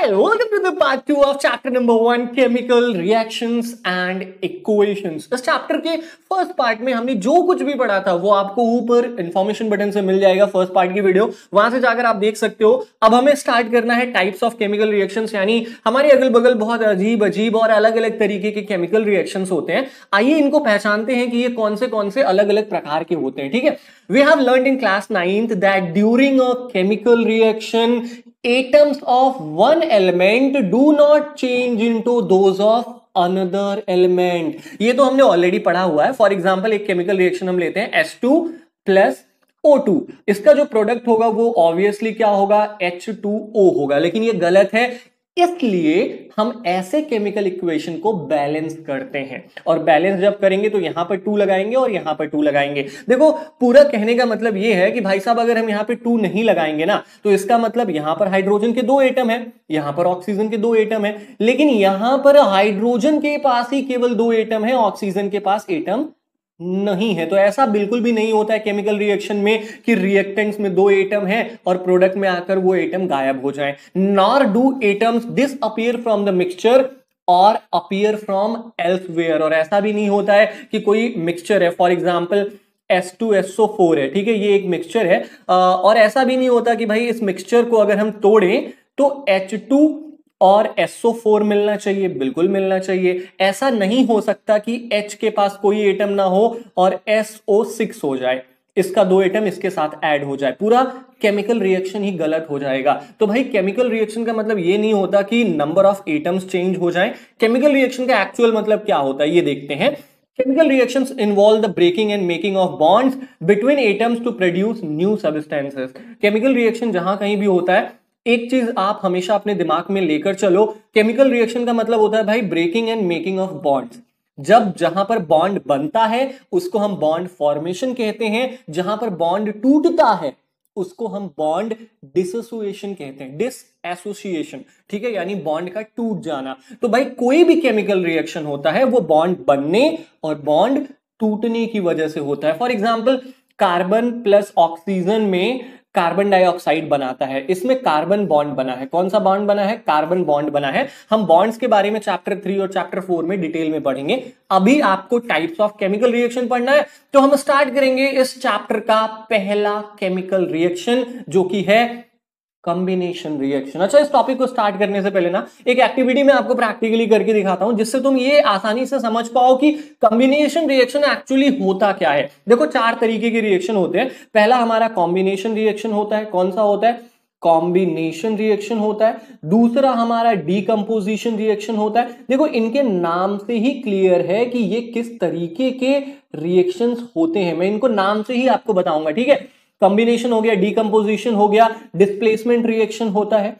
Hi, welcome to the part of chapter number chemical reactions and equations. इस chapter के first part में हमने जो कुछ भी पढ़ा था वो आपको ऊपर बटन से मिल जाएगा फर्स्ट पार्ट की वीडियो वहां से जाकर आप देख सकते हो अब हमें स्टार्ट करना है टाइप्स ऑफ केमिकल रिएक्शन यानी हमारे अगल बगल बहुत अजीब अजीब और अलग अलग तरीके के केमिकल रिएक्शन होते हैं आइए इनको पहचानते हैं कि ये कौन से कौन से अलग अलग प्रकार के होते हैं ठीक है we have learn in class ninth that during a chemical reaction atoms of one element do not change into those of another element ये तो हमने ऑलरेडी पढ़ा हुआ है फॉर एग्जाम्पल एक केमिकल रिएक्शन हम लेते हैं एस टू प्लस O2 इसका जो प्रोडक्ट होगा वो ऑब्वियसली क्या होगा H2O होगा लेकिन ये गलत है इसलिए हम ऐसे केमिकल इक्वेशन को बैलेंस करते हैं और बैलेंस जब करेंगे तो यहां पर टू लगाएंगे और यहां पर टू लगाएंगे देखो पूरा कहने का मतलब यह है कि भाई साहब अगर हम यहां पे टू नहीं लगाएंगे ना तो इसका मतलब यहां पर हाइड्रोजन के दो एटम है यहां पर ऑक्सीजन के दो एटम है लेकिन यहां पर हाइड्रोजन के पास ही केवल दो एटम है ऑक्सीजन के पास एटम नहीं है तो ऐसा बिल्कुल भी नहीं होता है केमिकल रिएक्शन में कि रिएक्टेंट्स में दो एटम है और प्रोडक्ट में आकर वो एटम गायब हो जाए nor do atoms disappear from the mixture or appear from elsewhere और ऐसा भी नहीं होता है कि कोई मिक्सचर है for example S two four है ठीक है ये एक मिक्सचर है और ऐसा भी नहीं होता कि भाई इस मिक्सचर को अगर हम तोड़ें तो H2 और SO4 मिलना चाहिए बिल्कुल मिलना चाहिए ऐसा नहीं हो सकता कि H के पास कोई एटम ना हो और SO6 हो जाए इसका दो एटम इसके साथ ऐड हो जाए पूरा केमिकल रिएक्शन ही गलत हो जाएगा तो भाई केमिकल रिएक्शन का मतलब ये नहीं होता कि नंबर ऑफ एटम्स चेंज हो जाए केमिकल रिएक्शन का एक्चुअल मतलब क्या होता है ये देखते हैं chemical reaction involve the breaking and making of bonds between atoms to produce new substances chemical reaction जहां कहीं भी होता है एक चीज आप हमेशा अपने दिमाग में लेकर चलो केमिकल रिएक्शन का मतलब होता है भाई breaking and making of bonds जब जहां पर बॉन्ड बनता है उसको हम बॉन्ड फॉर्मेशन कहते हैं जहां पर बॉन्ड टूटता है उसको हम बॉन्ड डिसोसिएशन कहते हैं डिस एसोसिएशन ठीक है यानी बॉन्ड का टूट जाना तो भाई कोई भी केमिकल रिएक्शन होता है वो बॉन्ड बनने और बॉन्ड टूटने की वजह से होता है for example carbon plus oxygen में कार्बन डाइऑक्साइड बनाता है इसमें कार्बन बॉन्ड बना है कौन सा बॉन्ड बना है कार्बन बॉन्ड बना है हम बॉन्ड्स के बारे में चैप्टर थ्री और चैप्टर फोर में डिटेल में पढ़ेंगे अभी आपको टाइप्स ऑफ केमिकल रिएक्शन पढ़ना है तो हम स्टार्ट करेंगे इस चैप्टर का पहला केमिकल रिएक्शन जो कि है कॉम्बिनेशन रिएक्शन अच्छा इस टॉपिक को स्टार्ट करने से पहले ना एक एक्टिविटी मैं आपको प्रैक्टिकली करके दिखाता हूं जिससे तुम ये आसानी से समझ पाओ कि कॉम्बिनेशन रिएक्शन एक्चुअली होता क्या है देखो चार तरीके के रिएक्शन होते हैं पहला हमारा कॉम्बिनेशन रिएक्शन होता है कौन सा होता है कॉम्बिनेशन रिएक्शन होता है दूसरा हमारा डीकम्पोजिशन रिएक्शन होता है देखो इनके नाम से ही क्लियर है कि ये किस तरीके के रिएक्शंस होते हैं मैं इनको नाम से ही आपको बताऊंगा ठीक है कंबिनेशन हो गया डिकम्पोजिशन हो गया डिस्प्लेसमेंट रिएक्शन होता है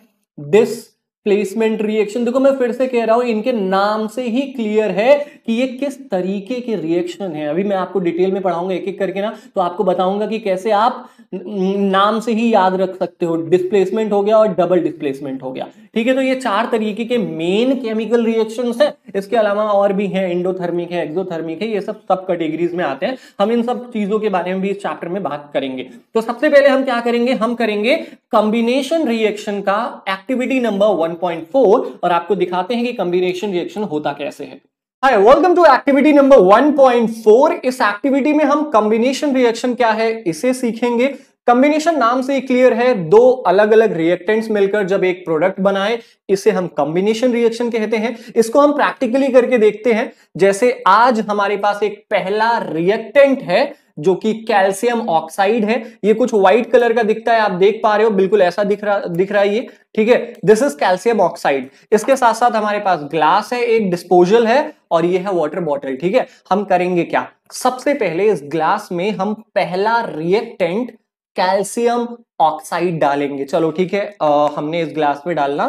डिस प्लेसमेंट रिएक्शन देखो मैं फिर से कह रहा हूं इनके नाम से ही क्लियर है कि ये किस तरीके के रिएक्शन है अभी मैं आपको डिटेल में पढ़ाऊंगा एक एक करके ना तो आपको बताऊंगा कि कैसे आप नाम से ही याद रख सकते हो डिस्प्लेसमेंट हो गया और डबल डिस्प्लेसमेंट हो गया ठीक है तो ये चार तरीके के मेन केमिकल रिएक्शन है इसके अलावा और भी है इंडोथर्मिक है एक्सोथर्मिक है ये सब सब कैटेगरीज में आते हैं हम इन सब चीजों के बारे में भी इस चैप्टर में बात करेंगे तो सबसे पहले हम क्या करेंगे हम करेंगे कॉम्बिनेशन रिएक्शन का एक्टिविटी नंबर 1.4 और आपको दिखाते हैं कि कॉम्बिनेशन रिएक्शन होता कैसे है hi welcome to activity number 1.4 इस एक्टिविटी में हम कॉम्बिनेशन रिएक्शन क्या है इसे सीखेंगे कंबिनेशन नाम से ही क्लियर है दो अलग अलग रिएक्टेंट्स मिलकर जब एक प्रोडक्ट बनाए इसे हम कम्बिनेशन रिएक्शन कहते हैं इसको हम प्रैक्टिकली करके देखते हैं जैसे आज हमारे पास एक पहला रिएक्टेंट है जो कि कैल्शियम ऑक्साइड है ये कुछ व्हाइट कलर का दिखता है आप देख पा रहे हो बिल्कुल ऐसा दिख रहा दिख रहा है ये ठीक है दिस इज कैल्शियम ऑक्साइड इसके साथ साथ हमारे पास ग्लास है एक डिस्पोजल है और ये है वाटर बॉटल ठीक है हम करेंगे क्या सबसे पहले इस ग्लास में हम पहला रिएक्टेंट कैल्शियम ऑक्साइड डालेंगे चलो ठीक है आ, हमने इस ग्लास में डालना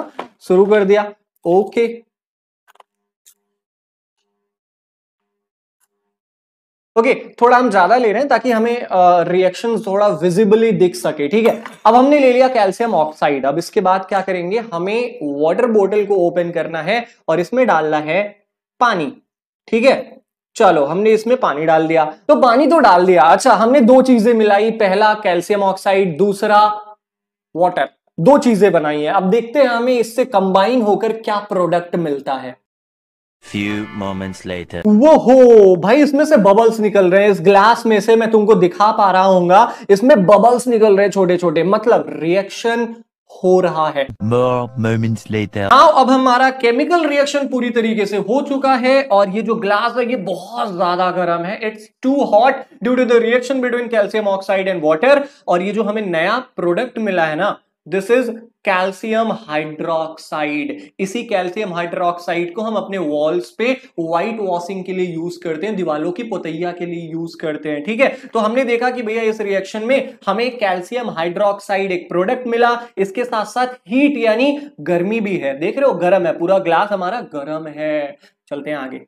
शुरू कर दिया ओके ओके okay, थोड़ा हम ज्यादा ले रहे हैं ताकि हमें रिएक्शन थोड़ा विजिबली दिख सके ठीक है अब हमने ले लिया कैल्शियम ऑक्साइड अब इसके बाद क्या करेंगे हमें वाटर बोतल को ओपन करना है और इसमें डालना है पानी ठीक है चलो हमने इसमें पानी डाल दिया तो पानी तो डाल दिया अच्छा हमने दो चीजें मिलाई पहला कैल्शियम ऑक्साइड दूसरा वाटर दो चीजें बनाई है अब देखते हैं हमें इससे कंबाइन होकर क्या प्रोडक्ट मिलता है Few moments later. वो हो भाई इसमें से बबल्स निकल रहे हैं इस ग्लास में से मैं तुमको दिखा पा रहा हूंगा इसमें बबल्स निकल रहे हैं छोटे छोटे मतलब रिएक्शन हो रहा है moments later. Now, हाँ, अब हमारा केमिकल रिएक्शन पूरी तरीके से हो चुका है और ये जो ग्लास है ये बहुत ज्यादा गर्म है it's too hot due to the reaction between calcium oxide and water और ये जो हमें नया प्रोडक्ट मिला है ना दिस इज कैल्सियम हाइड्रोक्साइड इसी कैल्सियम हाइड्रोक्साइड को हम अपने वॉल्स पे व्हाइट वॉशिंग के लिए यूज करते हैं दीवालों की पोतैया के लिए यूज करते हैं ठीक है तो हमने देखा कि भैया इस रिएक्शन में हमें कैल्सियम हाइड्रोक्साइड एक प्रोडक्ट मिला इसके साथ साथ हीट यानी गर्मी भी है देख रहे हो गर्म है पूरा ग्लास हमारा गर्म है चलते हैं आगे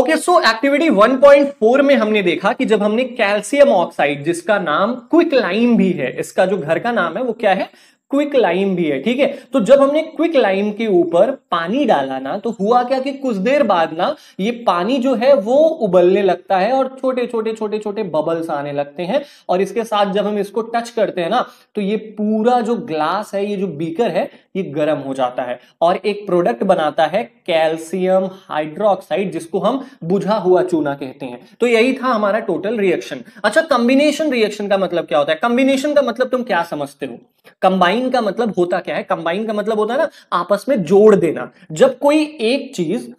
ओके सो एक्टिविटी 1.4 में हमने देखा कि जब हमने कैल्शियम ऑक्साइड जिसका नाम क्विक लाइम भी है इसका जो घर का नाम है वो क्या है क्विक लाइम भी है ठीक है तो जब हमने क्विक लाइम के ऊपर पानी डाला ना तो हुआ क्या कि कुछ देर बाद ना ये पानी जो है वो उबलने लगता है और छोटे छोटे छोटे छोटे बबल्स आने लगते हैं और इसके साथ जब हम इसको टच करते हैं ना तो ये पूरा जो ग्लास है ये जो बीकर है ये गर्म हो जाता है और एक प्रोडक्ट बनाता है कैल्सियम हाइड्रोक्साइड जिसको हम बुझा हुआ चूना कहते हैं तो यही था हमारा टोटल रिएक्शन अच्छा कंबिनेशन रिएक्शन का मतलब क्या होता है कंबिनेशन का मतलब तुम क्या समझते हो कंबाइन कंबाइन का मतलब होता क्या है कंबाइन का मतलब होता है ना आपस में जोड़ देना जब कोई एक चीज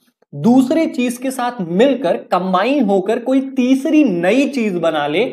दूसरे चीज के साथ मिलकर कंबाइन होकर कोई तीसरी नई चीज बना ले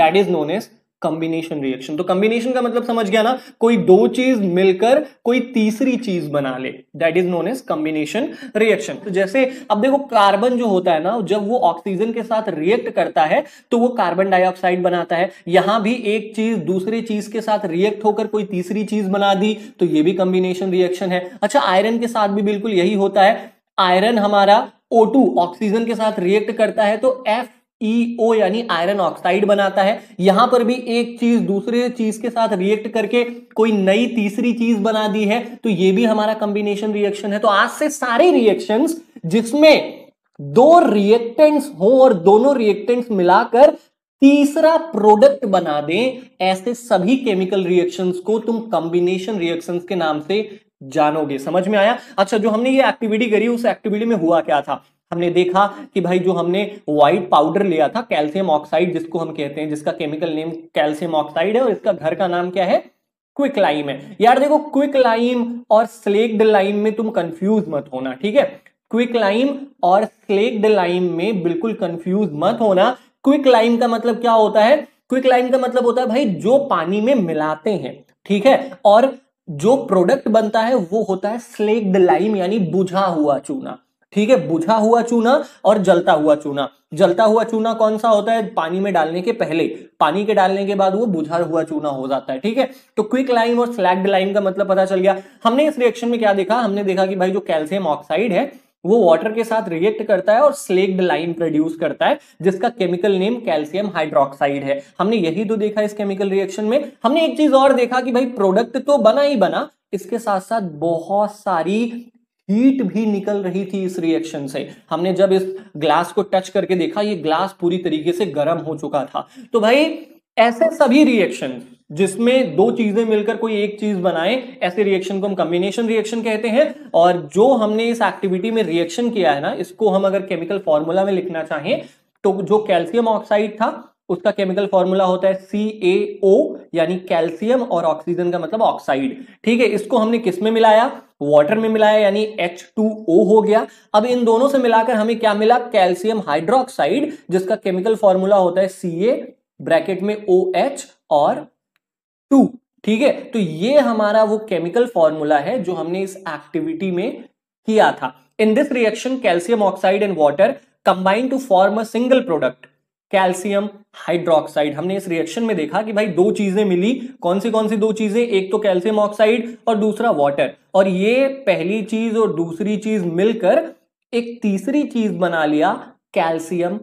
that is known as combination reaction तो कंबिनेशन का मतलब समझ गया ना कोई दो चीज मिलकर कोई तीसरी चीज बना ले that is known as combination reaction तो जैसे अब देखो कार्बन जो होता है ना जब वो ऑक्सीजन के साथ रिएक्ट करता है तो वो कार्बन डाइऑक्साइड बनाता है यहां भी एक चीज दूसरी चीज के साथ रिएक्ट होकर कोई तीसरी चीज बना दी तो ये भी कंबिनेशन रिएक्शन है अच्छा आयरन के साथ भी बिल्कुल यही होता है आयरन हमारा O2 ऑक्सीजन के साथ रिएक्ट करता है तो एफ ईओ e यानी आयरन ऑक्साइड बनाता है यहां पर भी एक चीज दूसरे चीज के साथ रिएक्ट करके कोई नई तीसरी चीज बना दी है तो ये भी हमारा कंबिनेशन रिएक्शन है तो आज से सारे रिएक्शंस जिसमें दो रिएक्टेंट्स हो और दोनों रिएक्टेंट्स मिलाकर तीसरा प्रोडक्ट बना दें ऐसे सभी केमिकल रिएक्शंस को तुम कॉम्बिनेशन रिएक्शंस के नाम से जानोगे समझ में आया अच्छा जो हमने ये एक्टिविटी करी उस एक्टिविटी में हुआ क्या था हमने देखा कि भाई जो हमने व्हाइट पाउडर लिया था कैल्शियम ऑक्साइड जिसको हम कहते हैं जिसका केमिकल नेम कैल्शियम ऑक्साइड है और इसका घर का नाम क्या है क्विक लाइम है यार देखो क्विक लाइम और स्लेक्ड लाइम में तुम कंफ्यूज मत होना ठीक है क्विक लाइम और स्लेक्ड लाइम में बिल्कुल कंफ्यूज मत होना क्विक लाइम का मतलब क्या होता है क्विक लाइम का मतलब होता है भाई जो पानी में मिलाते हैं ठीक है और जो प्रोडक्ट बनता है वो होता है स्लेक्ड लाइम यानी बुझा हुआ चूना ठीक है बुझा हुआ चूना और जलता हुआ चूना जलता हुआ चूना कौन सा होता है पानी में डालने के पहले पानी के डालने के बाद वो बुझा हुआ चूना हो जाता है ठीक है तो क्विक लाइम और स्लैग्ड लाइम का मतलब पता चल गया हमने इस रिएक्शन में क्या देखा हमने देखा कि भाई जो कैल्शियम ऑक्साइड है वो वाटर के साथ रिएक्ट करता है और स्लेग्ड लाइम प्रोड्यूस करता है जिसका केमिकल नेम कैल्शियम हाइड्रोक्साइड है हमने यही तो देखा इस केमिकल रिएक्शन में हमने एक चीज और देखा कि भाई प्रोडक्ट तो बना ही बना इसके साथ साथ बहुत सारी हीट भी निकल रही थी इस रिएक्शन से हमने जब इस ग्लास को टच करके देखा ये ग्लास पूरी तरीके से गर्म हो चुका था तो भाई ऐसे सभी रिएक्शन जिसमें दो चीजें मिलकर कोई एक चीज बनाए ऐसे रिएक्शन को हम कम्बिनेशन रिएक्शन कहते हैं और जो हमने इस एक्टिविटी में रिएक्शन किया है ना इसको हम अगर केमिकल फॉर्मूला में लिखना चाहें तो जो कैल्शियम ऑक्साइड था उसका केमिकल फॉर्मूला होता है सी ए ओ यानी कैल्शियम और ऑक्सीजन का मतलब ऑक्साइड ठीक है इसको हमने किसमें मिलाया वाटर में मिलाया यानी H2O हो गया अब इन दोनों से मिलाकर हमें क्या मिला कैल्शियम हाइड्रोक्साइड जिसका केमिकल फॉर्मूला होता है सी ब्रैकेट में ओ OH और टू ठीक है तो ये हमारा वो केमिकल फॉर्मूला है जो हमने इस एक्टिविटी में किया था in this reaction calcium oxide and water combine to form a single product calcium hydroxide हमने इस रिएक्शन में देखा कि भाई दो चीजें मिली कौन सी कौन सी दो चीजें एक तो कैल्शियम ऑक्साइड और दूसरा वाटर और ये पहली चीज और दूसरी चीज मिलकर एक तीसरी चीज बना लिया calcium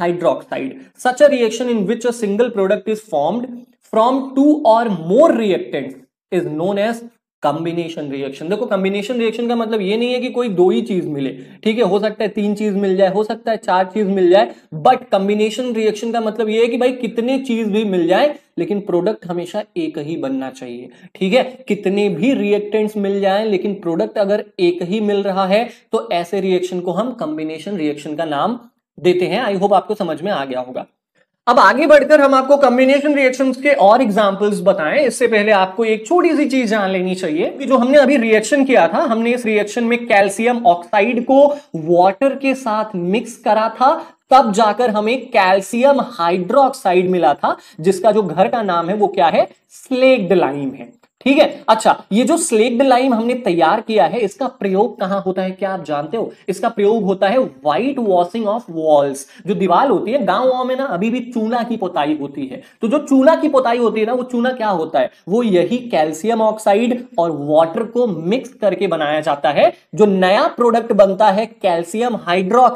hydroxide such a reaction in which a single product is formed from two और more reactant is known as combination reaction देखो कॉम्बिनेशन रिएक्शन का मतलब ये नहीं है कि कोई दो ही चीज मिले ठीक है हो सकता है तीन चीज मिल जाए हो सकता है चार चीज मिल जाए बट कॉम्बिनेशन रिएक्शन का मतलब ये है कि भाई कितने चीज भी मिल जाए लेकिन प्रोडक्ट हमेशा एक ही बनना चाहिए ठीक है कितने भी रिएक्टेंट्स मिल जाए लेकिन प्रोडक्ट अगर एक ही मिल रहा है तो ऐसे रिएक्शन को हम कॉम्बिनेशन रिएक्शन का नाम देते हैं आई होप आपको समझ में आ गया होगा अब आगे बढ़कर हम आपको कॉम्बिनेशन रिएक्शंस के और एग्जांपल्स बताएं इससे पहले आपको एक छोटी सी चीज जान लेनी चाहिए कि जो हमने अभी रिएक्शन किया था हमने इस रिएक्शन में कैल्शियम ऑक्साइड को वाटर के साथ मिक्स करा था तब जाकर हमें कैल्शियम हाइड्रोक्साइड मिला था जिसका जो घर का नाम है वो क्या है स्लेग्ड लाइम है ठीक है अच्छा ये जो स्लेक्ड लाइम हमने तैयार किया है इसका प्रयोग कहां होता है क्या आप जानते हो इसका प्रयोग होता है व्हाइट वॉशिंग ऑफ वॉल्स जो दीवार होती है गांव गाँव में ना अभी भी चूना की पोताई होती है तो जो चूना की पोताई होती है ना वो चूना क्या होता है वो यही कैल्सियम ऑक्साइड और वॉटर को मिक्स करके बनाया जाता है जो नया प्रोडक्ट बनता है कैल्सियम हाइड्रो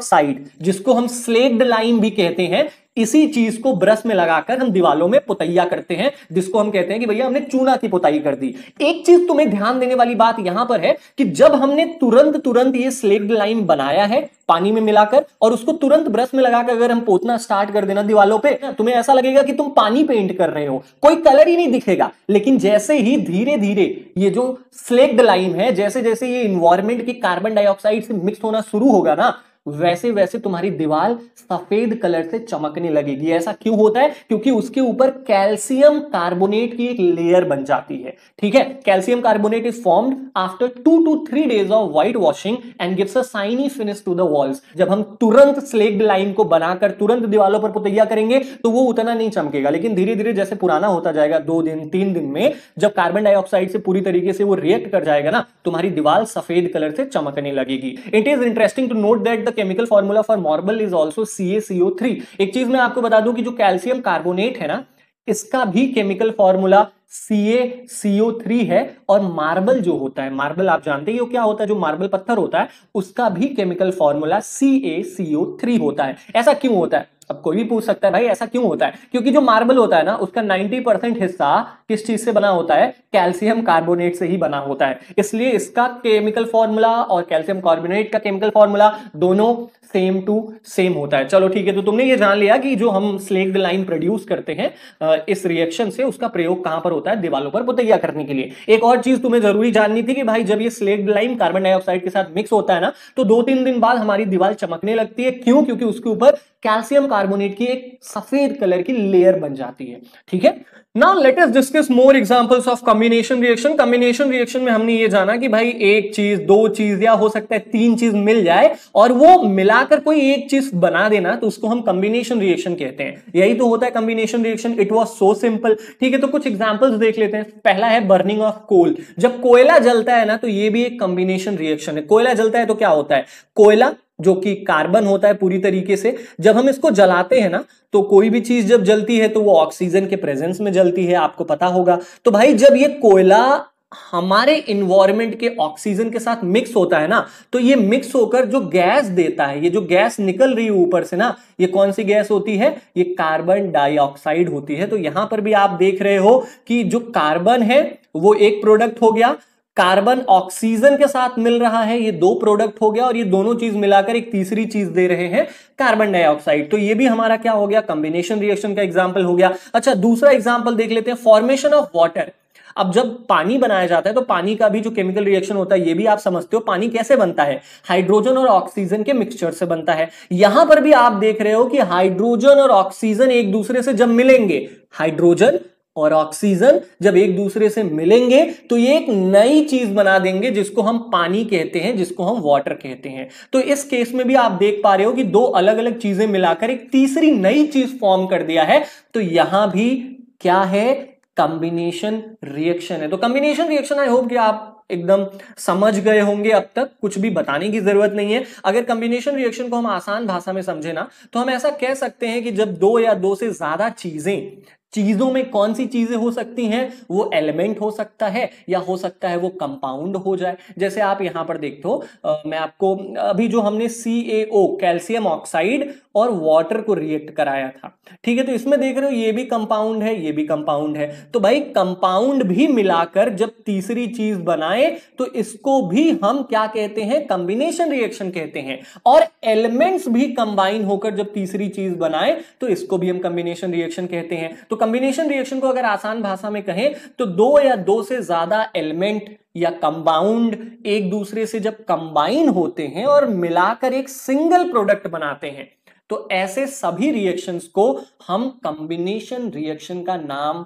जिसको हम स्लेक्ड लाइम भी कहते हैं इसी चीज को ब्रश में लगाकर हम दीवालों में पुतैया करते हैं जिसको हम कहते हैं कि भैया हमने चूना की पुताई कर दी एक चीज तुम्हें ध्यान देने वाली बात यहां पर है कि जब हमने तुरंत तुरंत ये स्लेक्ड लाइन बनाया है पानी में मिलाकर और उसको तुरंत ब्रश में लगाकर अगर हम पोतना स्टार्ट कर देना दीवालों पे तुम्हें ऐसा लगेगा कि तुम पानी पेंट कर रहे हो कोई कलर ही नहीं दिखेगा लेकिन जैसे ही धीरे धीरे ये जो स्लेक्ड लाइन है जैसे जैसे ये इन्वायरमेंट की कार्बन डाइऑक्साइड से मिक्स होना शुरू होगा ना वैसे वैसे तुम्हारी दीवार सफेद कलर से चमकने लगेगी ऐसा क्यों होता है क्योंकि उसके ऊपर कैल्शियम कार्बोनेट की एक लेयर बन जाती है ठीक है calcium carbonate is formed after two to three days of white washing and gives a shiny finish to the walls जब हम तुरंत स्लेक्ड लाइन को बनाकर तुरंत दीवारों पर पुतैया करेंगे तो वो उतना नहीं चमकेगा लेकिन धीरे धीरे जैसे पुराना होता जाएगा दो दिन तीन दिन में जब कार्बन डाइऑक्साइड से पूरी तरीके से वो रिएक्ट कर जाएगा ना तुम्हारी दीवार सफेद कलर से चमकने लगेगी it is interesting to note that the chemical formula for marble is also three एक चीज मैं आपको बता दूं कि जो कैल्शियम कार्बोनेट है ना इसका भी केमिकल फॉर्मूला CaCO3 है और मार्बल जो होता है मार्बल आप जानते हैं क्या होता है जो मार्बल पत्थर होता है उसका भी केमिकल फॉर्मूला CaCO3 होता है ऐसा क्यों होता है अब कोई भी पूछ सकता है भाई ऐसा क्यों होता है क्योंकि जो मार्बल होता है ना उसका 90 परसेंट हिस्सा किस चीज से बना होता है कैल्शियम कार्बोनेट से ही बना होता है इसलिए इसका केमिकल फॉर्मूला और कैल्शियम कार्बोनेट का केमिकल फॉर्मूला दोनों सेम टू सेम होता है चलो ठीक है तो तुमने ये जान लिया कि जो हम स्लेक्ड लाइन प्रोड्यूस करते हैं इस रिएक्शन से उसका प्रयोग कहां पर होता है दीवालों पर बुतैया करने के लिए एक और चीज तुम्हें जरूरी जाननी थी कि भाई जब ये स्लेक्ड लाइन कार्बन डाइऑक्साइड के साथ मिक्स होता है ना तो दो तीन दिन बाद हमारी दीवार चमकने लगती है क्यों क्योंकि उसके ऊपर कैल्शियम कार्बोनेट की एक सफेद कलर की लेयर बन जाती है ठीक है now let us discuss more examples of combination reaction combination reaction में हमने ये जाना कि भाई एक चीज दो चीज या हो सकता है तीन चीज मिल जाए और वो मिलाकर कोई एक चीज बना देना तो उसको हम कॉम्बिनेशन रिएक्शन कहते हैं यही तो होता है combination reaction it was so simple ठीक है तो कुछ एग्जाम्पल्स देख लेते हैं पहला है बर्निंग ऑफ कोल जब कोयला जलता है ना तो ये भी एक कॉम्बिनेशन रिएक्शन है कोयला जलता है तो क्या होता है कोयला जो कि कार्बन होता है पूरी तरीके से जब हम इसको जलाते हैं ना तो कोई भी चीज जब जलती है तो वो ऑक्सीजन के प्रेजेंस में जलती है आपको पता होगा तो भाई जब ये कोयला हमारे इन्वायरमेंट के ऑक्सीजन के साथ मिक्स होता है ना तो ये मिक्स होकर जो गैस देता है ये जो गैस निकल रही है ऊपर से ना ये कौन सी गैस होती है ये कार्बन डाइऑक्साइड होती है तो यहां पर भी आप देख रहे हो कि जो कार्बन है वो एक प्रोडक्ट हो गया कार्बन ऑक्सीजन के साथ मिल रहा है ये दो प्रोडक्ट हो गया और ये दोनों चीज मिलाकर एक तीसरी चीज दे रहे हैं कार्बन डाइऑक्साइड तो ये भी हमारा क्या हो गया कॉम्बिनेशन रिएक्शन का एग्जाम्पल हो गया अच्छा दूसरा एग्जाम्पल देख लेते हैं फॉर्मेशन ऑफ वाटर अब जब पानी बनाया जाता है तो पानी का भी जो केमिकल रिएक्शन होता है ये भी आप समझते हो पानी कैसे बनता है हाइड्रोजन और ऑक्सीजन के मिक्सचर से बनता है यहां पर भी आप देख रहे हो कि हाइड्रोजन और ऑक्सीजन एक दूसरे से जब मिलेंगे हाइड्रोजन और ऑक्सीजन जब एक दूसरे से मिलेंगे तो ये एक नई चीज बना देंगे जिसको हम पानी कहते हैं जिसको हम वाटर कहते हैं तो इस केस में भी आप देख पा रहे हो कि दो अलग अलग चीजें मिलाकर एक तीसरी नई चीज फॉर्म कर दिया है तो यहां भी क्या है कॉम्बिनेशन रिएक्शन है तो कॉम्बिनेशन रिएक्शन आई होप कि आप एकदम समझ गए होंगे अब तक कुछ भी बताने की जरूरत नहीं है अगर कॉम्बिनेशन रिएक्शन को हम आसान भाषा में समझे ना तो हम ऐसा कह सकते हैं कि जब दो या दो से ज्यादा चीजें चीजों में कौन सी चीजें हो सकती हैं वो एलिमेंट हो सकता है या हो सकता है वो कंपाउंड हो जाए जैसे आप यहां पर देख दो मैं आपको अभी जो हमने सी कैल्शियम ऑक्साइड और वाटर को रिएक्ट कराया था ठीक है तो इसमें देख रहे हो ये भी कंपाउंड है ये भी कंपाउंड है तो भाई कंपाउंड भी मिलाकर जब तीसरी चीज बनाए तो इसको भी हम क्या कहते हैं कंबिनेशन रिएक्शन कहते हैं और एलिमेंट्स भी कंबाइन होकर जब तीसरी चीज बनाए तो इसको भी हम कंबिनेशन रिएक्शन कहते हैं तो कंबिनेशन रिएक्शन को अगर आसान भाषा में कहें तो दो या दो से ज्यादा एलिमेंट या कंबाउंड एक दूसरे से जब कंबाइन होते हैं और मिलाकर एक सिंगल प्रोडक्ट बनाते हैं तो ऐसे सभी रिएक्शंस को हम कंबिनेशन रिएक्शन का नाम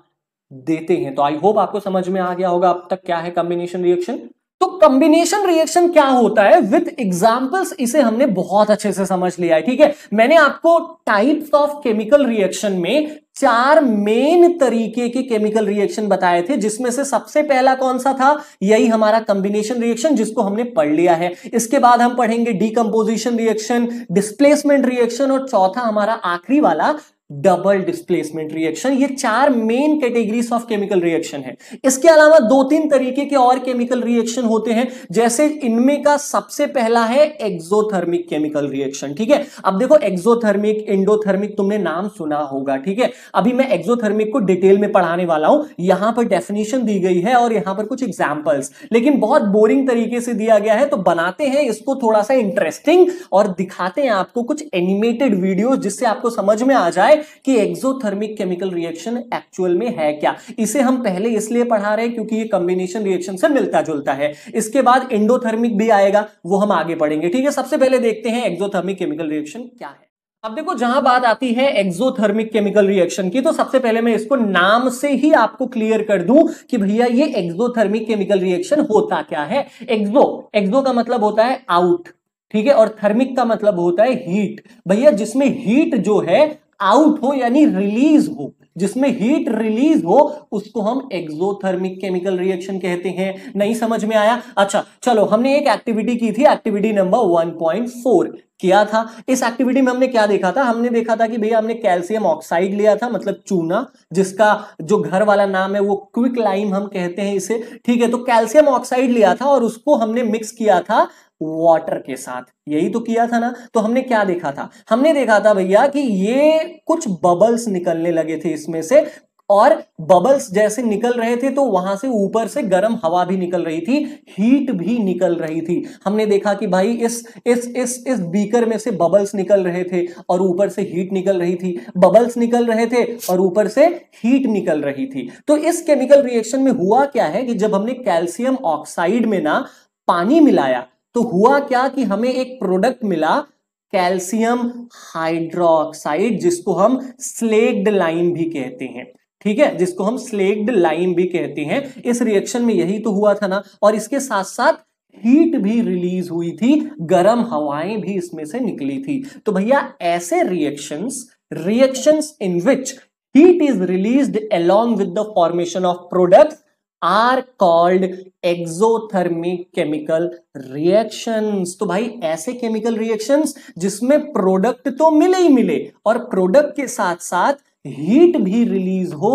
देते हैं तो आई होप आपको समझ में आ गया होगा अब तक क्या है कॉम्बिनेशन रिएक्शन तो कंबिनेशन रिएक्शन क्या होता है विथ एग्जाम्पल्स इसे हमने बहुत अच्छे से समझ लिया है ठीक है मैंने आपको टाइप्स ऑफ केमिकल रिएक्शन में चार मेन तरीके के केमिकल रिएक्शन बताए थे जिसमें से सबसे पहला कौन सा था यही हमारा कंबिनेशन रिएक्शन जिसको हमने पढ़ लिया है इसके बाद हम पढ़ेंगे डीकम्पोजिशन रिएक्शन डिस्प्लेसमेंट रिएक्शन और चौथा हमारा आखिरी वाला डबल डिस्प्लेसमेंट रिएक्शन ये चार main categories of chemical reaction है इसके अलावा दो तीन तरीके के और केमिकल रिएक्शन होते हैं जैसे इनमें का सबसे पहला है एक्सोथर्मिक केमिकल रिएक्शन ठीक है अब देखो एक्सोथर्मिक इंडोथर्मिक तुमने नाम सुना होगा ठीक है अभी मैं एक्सोथर्मिक को डिटेल में पढ़ाने वाला हूं यहां पर डेफिनेशन दी गई है और यहां पर कुछ एग्जाम्पल्स लेकिन बहुत बोरिंग तरीके से दिया गया है तो बनाते हैं इसको थोड़ा सा इंटरेस्टिंग और दिखाते हैं आपको कुछ एनिमेटेड वीडियो जिससे आपको समझ में आ जाए कि एक्सोथर्मिक केमिकल रिएक्शन एक्चुअल में है क्या इसे हम पहले इसलिए पढ़ा रहे हैं क्योंकि ये कॉम्बिनेशन रिएक्शन से मिलता जुलता है इसके बाद इंडोथर्मिक भी आएगा वो हम आगे पढ़ेंगे ठीक है सबसे पहले देखते हैं एक्सोथर्मिक केमिकल रिएक्शन क्या है अब देखो जहां बात आती है एक्सोथर्मिक केमिकल रिएक्शन की तो सबसे पहले मैं इसको नाम से ही आपको क्लियर कर दूं कि भैया ये एक्सोथर्मिक केमिकल रिएक्शन होता क्या है एक्सो एक्सो का मतलब होता है आउट ठीक है और थर्मिक का मतलब होता है हीट भैया जिसमें हीट जो है आउट हो यानी रिलीज हो जिसमें हीट रिलीज हो उसको हम एक्सोथर्मिक केमिकल रिएक्शन कहते हैं नहीं समझ में आया अच्छा चलो हमने एक एक्टिविटी की थी एक्टिविटी नंबर 1.4 किया था इस एक्टिविटी में हमने क्या देखा था हमने देखा था कि भैया हमने कैल्शियम ऑक्साइड लिया था मतलब चूना जिसका जो घर वाला नाम है वो क्विक लाइम हम कहते हैं इसे ठीक है तो कैल्शियम ऑक्साइड लिया था और उसको हमने मिक्स किया था वाटर के साथ यही तो किया था ना तो हमने क्या देखा था हमने देखा था भैया कि ये कुछ बबल्स निकलने लगे थे इसमें से और बबल्स जैसे निकल रहे थे तो वहां से ऊपर से गर्म हवा भी निकल रही थी हीट भी निकल रही थी हमने देखा कि भाई इस इस इस इस बीकर में से बबल्स निकल रहे थे और ऊपर से हीट निकल रही थी बबल्स निकल रहे थे और ऊपर से हीट निकल रही थी तो इस केमिकल रिएक्शन में हुआ क्या है कि जब हमने कैल्शियम ऑक्साइड में ना पानी मिलाया तो हुआ क्या कि हमें एक प्रोडक्ट मिला कैल्शियम हाइड्रोक्साइड जिसको हम स्लेग्ड लाइम भी कहते हैं ठीक है जिसको हम स्लेग्ड लाइम भी कहते हैं इस रिएक्शन में यही तो हुआ था ना और इसके साथ साथ हीट भी रिलीज हुई थी गर्म हवाएं भी इसमें से निकली थी तो भैया ऐसे reactions reactions in which heat is released along with the formation of products are called exothermic chemical reactions तो भाई ऐसे केमिकल रिएक्शंस जिसमें प्रोडक्ट तो मिले ही मिले और प्रोडक्ट के साथ साथ हीट भी रिलीज हो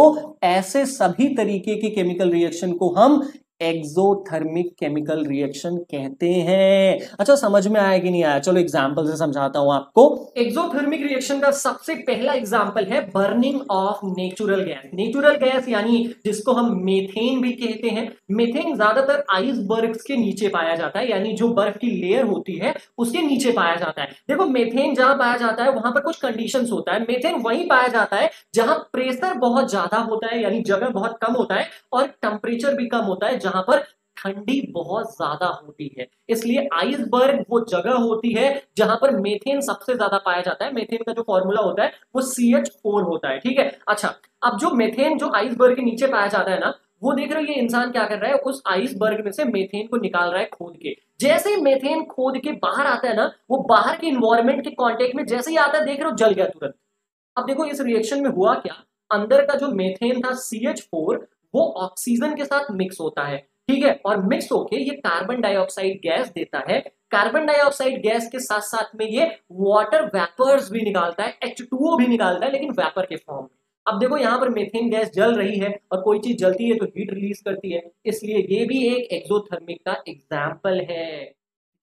ऐसे सभी तरीके के केमिकल रिएक्शन को हम एक्सोथर्मिक केमिकल रिएक्शन कहते हैं अच्छा समझ में आया कि नहीं आया चलो एग्जांपल से समझाता हूं आपको एक्सोथर्मिक रिएक्शन का सबसे पहला एग्जांपल है burning of natural gas natural gas यानी जिसको हम मेथेन भी कहते हैं मेथेन ज्यादातर आइसबर्ग के नीचे पाया जाता है यानी जो बर्फ की लेयर होती है उसके नीचे पाया जाता है देखो मेथेन जहां पाया जाता है वहां पर कुछ कंडीशन होता है मेथेन वही पाया जाता है जहां प्रेशर बहुत ज्यादा होता है यानी जगह बहुत कम होता है और टेम्परेचर भी कम होता है जहां पर ठंडी बहुत ज्यादा होती है इसलिए आइसबर्ग वो जगह होती है जहां पर मेथेन सबसे ज्यादा पाया जाता है मेथेन का जो फॉर्मूला होता है वो सी एच फोर होता है ठीक है अच्छा अब जो मेथेन जो आइसबर्ग के नीचे पाया जाता है ना वो देख रहे हो ये इंसान क्या कर रहा है उस आइसबर्ग में से मेथेन को निकाल रहा है खोद के जैसे ही मेथेन खोद के बाहर आता है ना वो बाहर के इन्वायरमेंट के कॉन्टेक्ट में जैसे ही आता है देख रहे हो जल गया तुरंत अब देखो इस रिएक्शन में हुआ क्या अंदर का जो मेथेन था सी एच फोर वो ऑक्सीजन के साथ मिक्स होता है ठीक है और मिक्स होके ये कार्बन डाइऑक्साइड गैस देता है कार्बन डाइऑक्साइड गैस के साथ साथ में ये वाटर वेपर्स भी निकालता है एच भी निकालता है लेकिन वेपर के फॉर्म में अब देखो यहाँ पर मेथेन गैस जल रही है और कोई चीज जलती है तो हीट रिलीज करती है इसलिए ये भी एक एक्सोथर्मिक का एग्जाम्पल है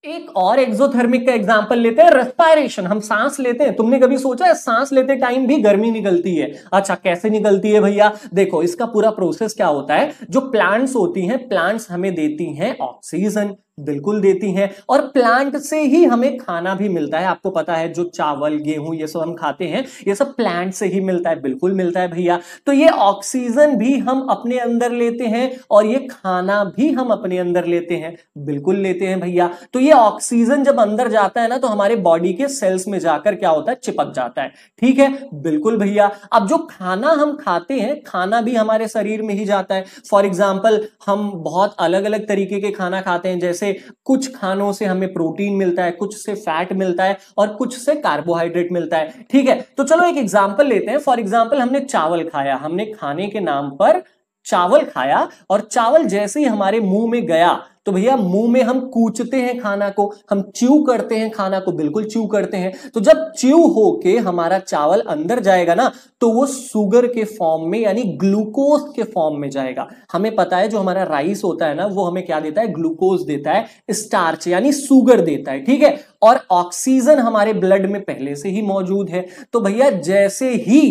एक और एक्सोथर्मिक का एग्जाम्पल लेते हैं रेस्पायरेशन हम सांस लेते हैं तुमने कभी सोचा है सांस लेते टाइम भी गर्मी निकलती है अच्छा कैसे निकलती है भैया देखो इसका पूरा प्रोसेस क्या होता है जो प्लांट्स होती हैं प्लांट्स हमें देती हैं ऑक्सीजन बिल्कुल देती हैं और प्लांट से ही हमें खाना भी मिलता है आपको पता है जो चावल गेहूं ये सब हम खाते हैं ये सब प्लांट से ही मिलता है बिल्कुल मिलता है भैया तो ये ऑक्सीजन भी हम अपने अंदर लेते हैं और ये खाना भी हम अपने अंदर लेते हैं बिल्कुल लेते हैं भैया तो ये ऑक्सीजन जब अंदर जाता है ना तो हमारे बॉडी के सेल्स में जाकर क्या होता है चिपक जाता है ठीक है बिल्कुल भैया अब जो खाना हम खाते हैं खाना भी हमारे शरीर में ही जाता है फॉर एग्जाम्पल हम बहुत अलग अलग तरीके के खाना खाते हैं जैसे से कुछ खानों से हमें प्रोटीन मिलता है कुछ से फैट मिलता है और कुछ से कार्बोहाइड्रेट मिलता है ठीक है तो चलो एक एग्जाम्पल लेते हैं फॉर एग्जाम्पल हमने चावल खाया हमने खाने के नाम पर चावल खाया और चावल जैसे ही हमारे मुंह में गया तो भैया मुंह में हम कूचते हैं खाना को हम च्यू करते हैं खाना को बिल्कुल च्यू करते हैं तो जब च्यू होके हमारा चावल अंदर जाएगा ना तो वो सुगर के फॉर्म में यानी ग्लूकोज के फॉर्म में जाएगा हमें पता है जो हमारा राइस होता है ना वो हमें क्या देता है ग्लूकोज देता है स्टार्च यानी सुगर देता है ठीक है और ऑक्सीजन हमारे ब्लड में पहले से ही मौजूद है तो भैया जैसे ही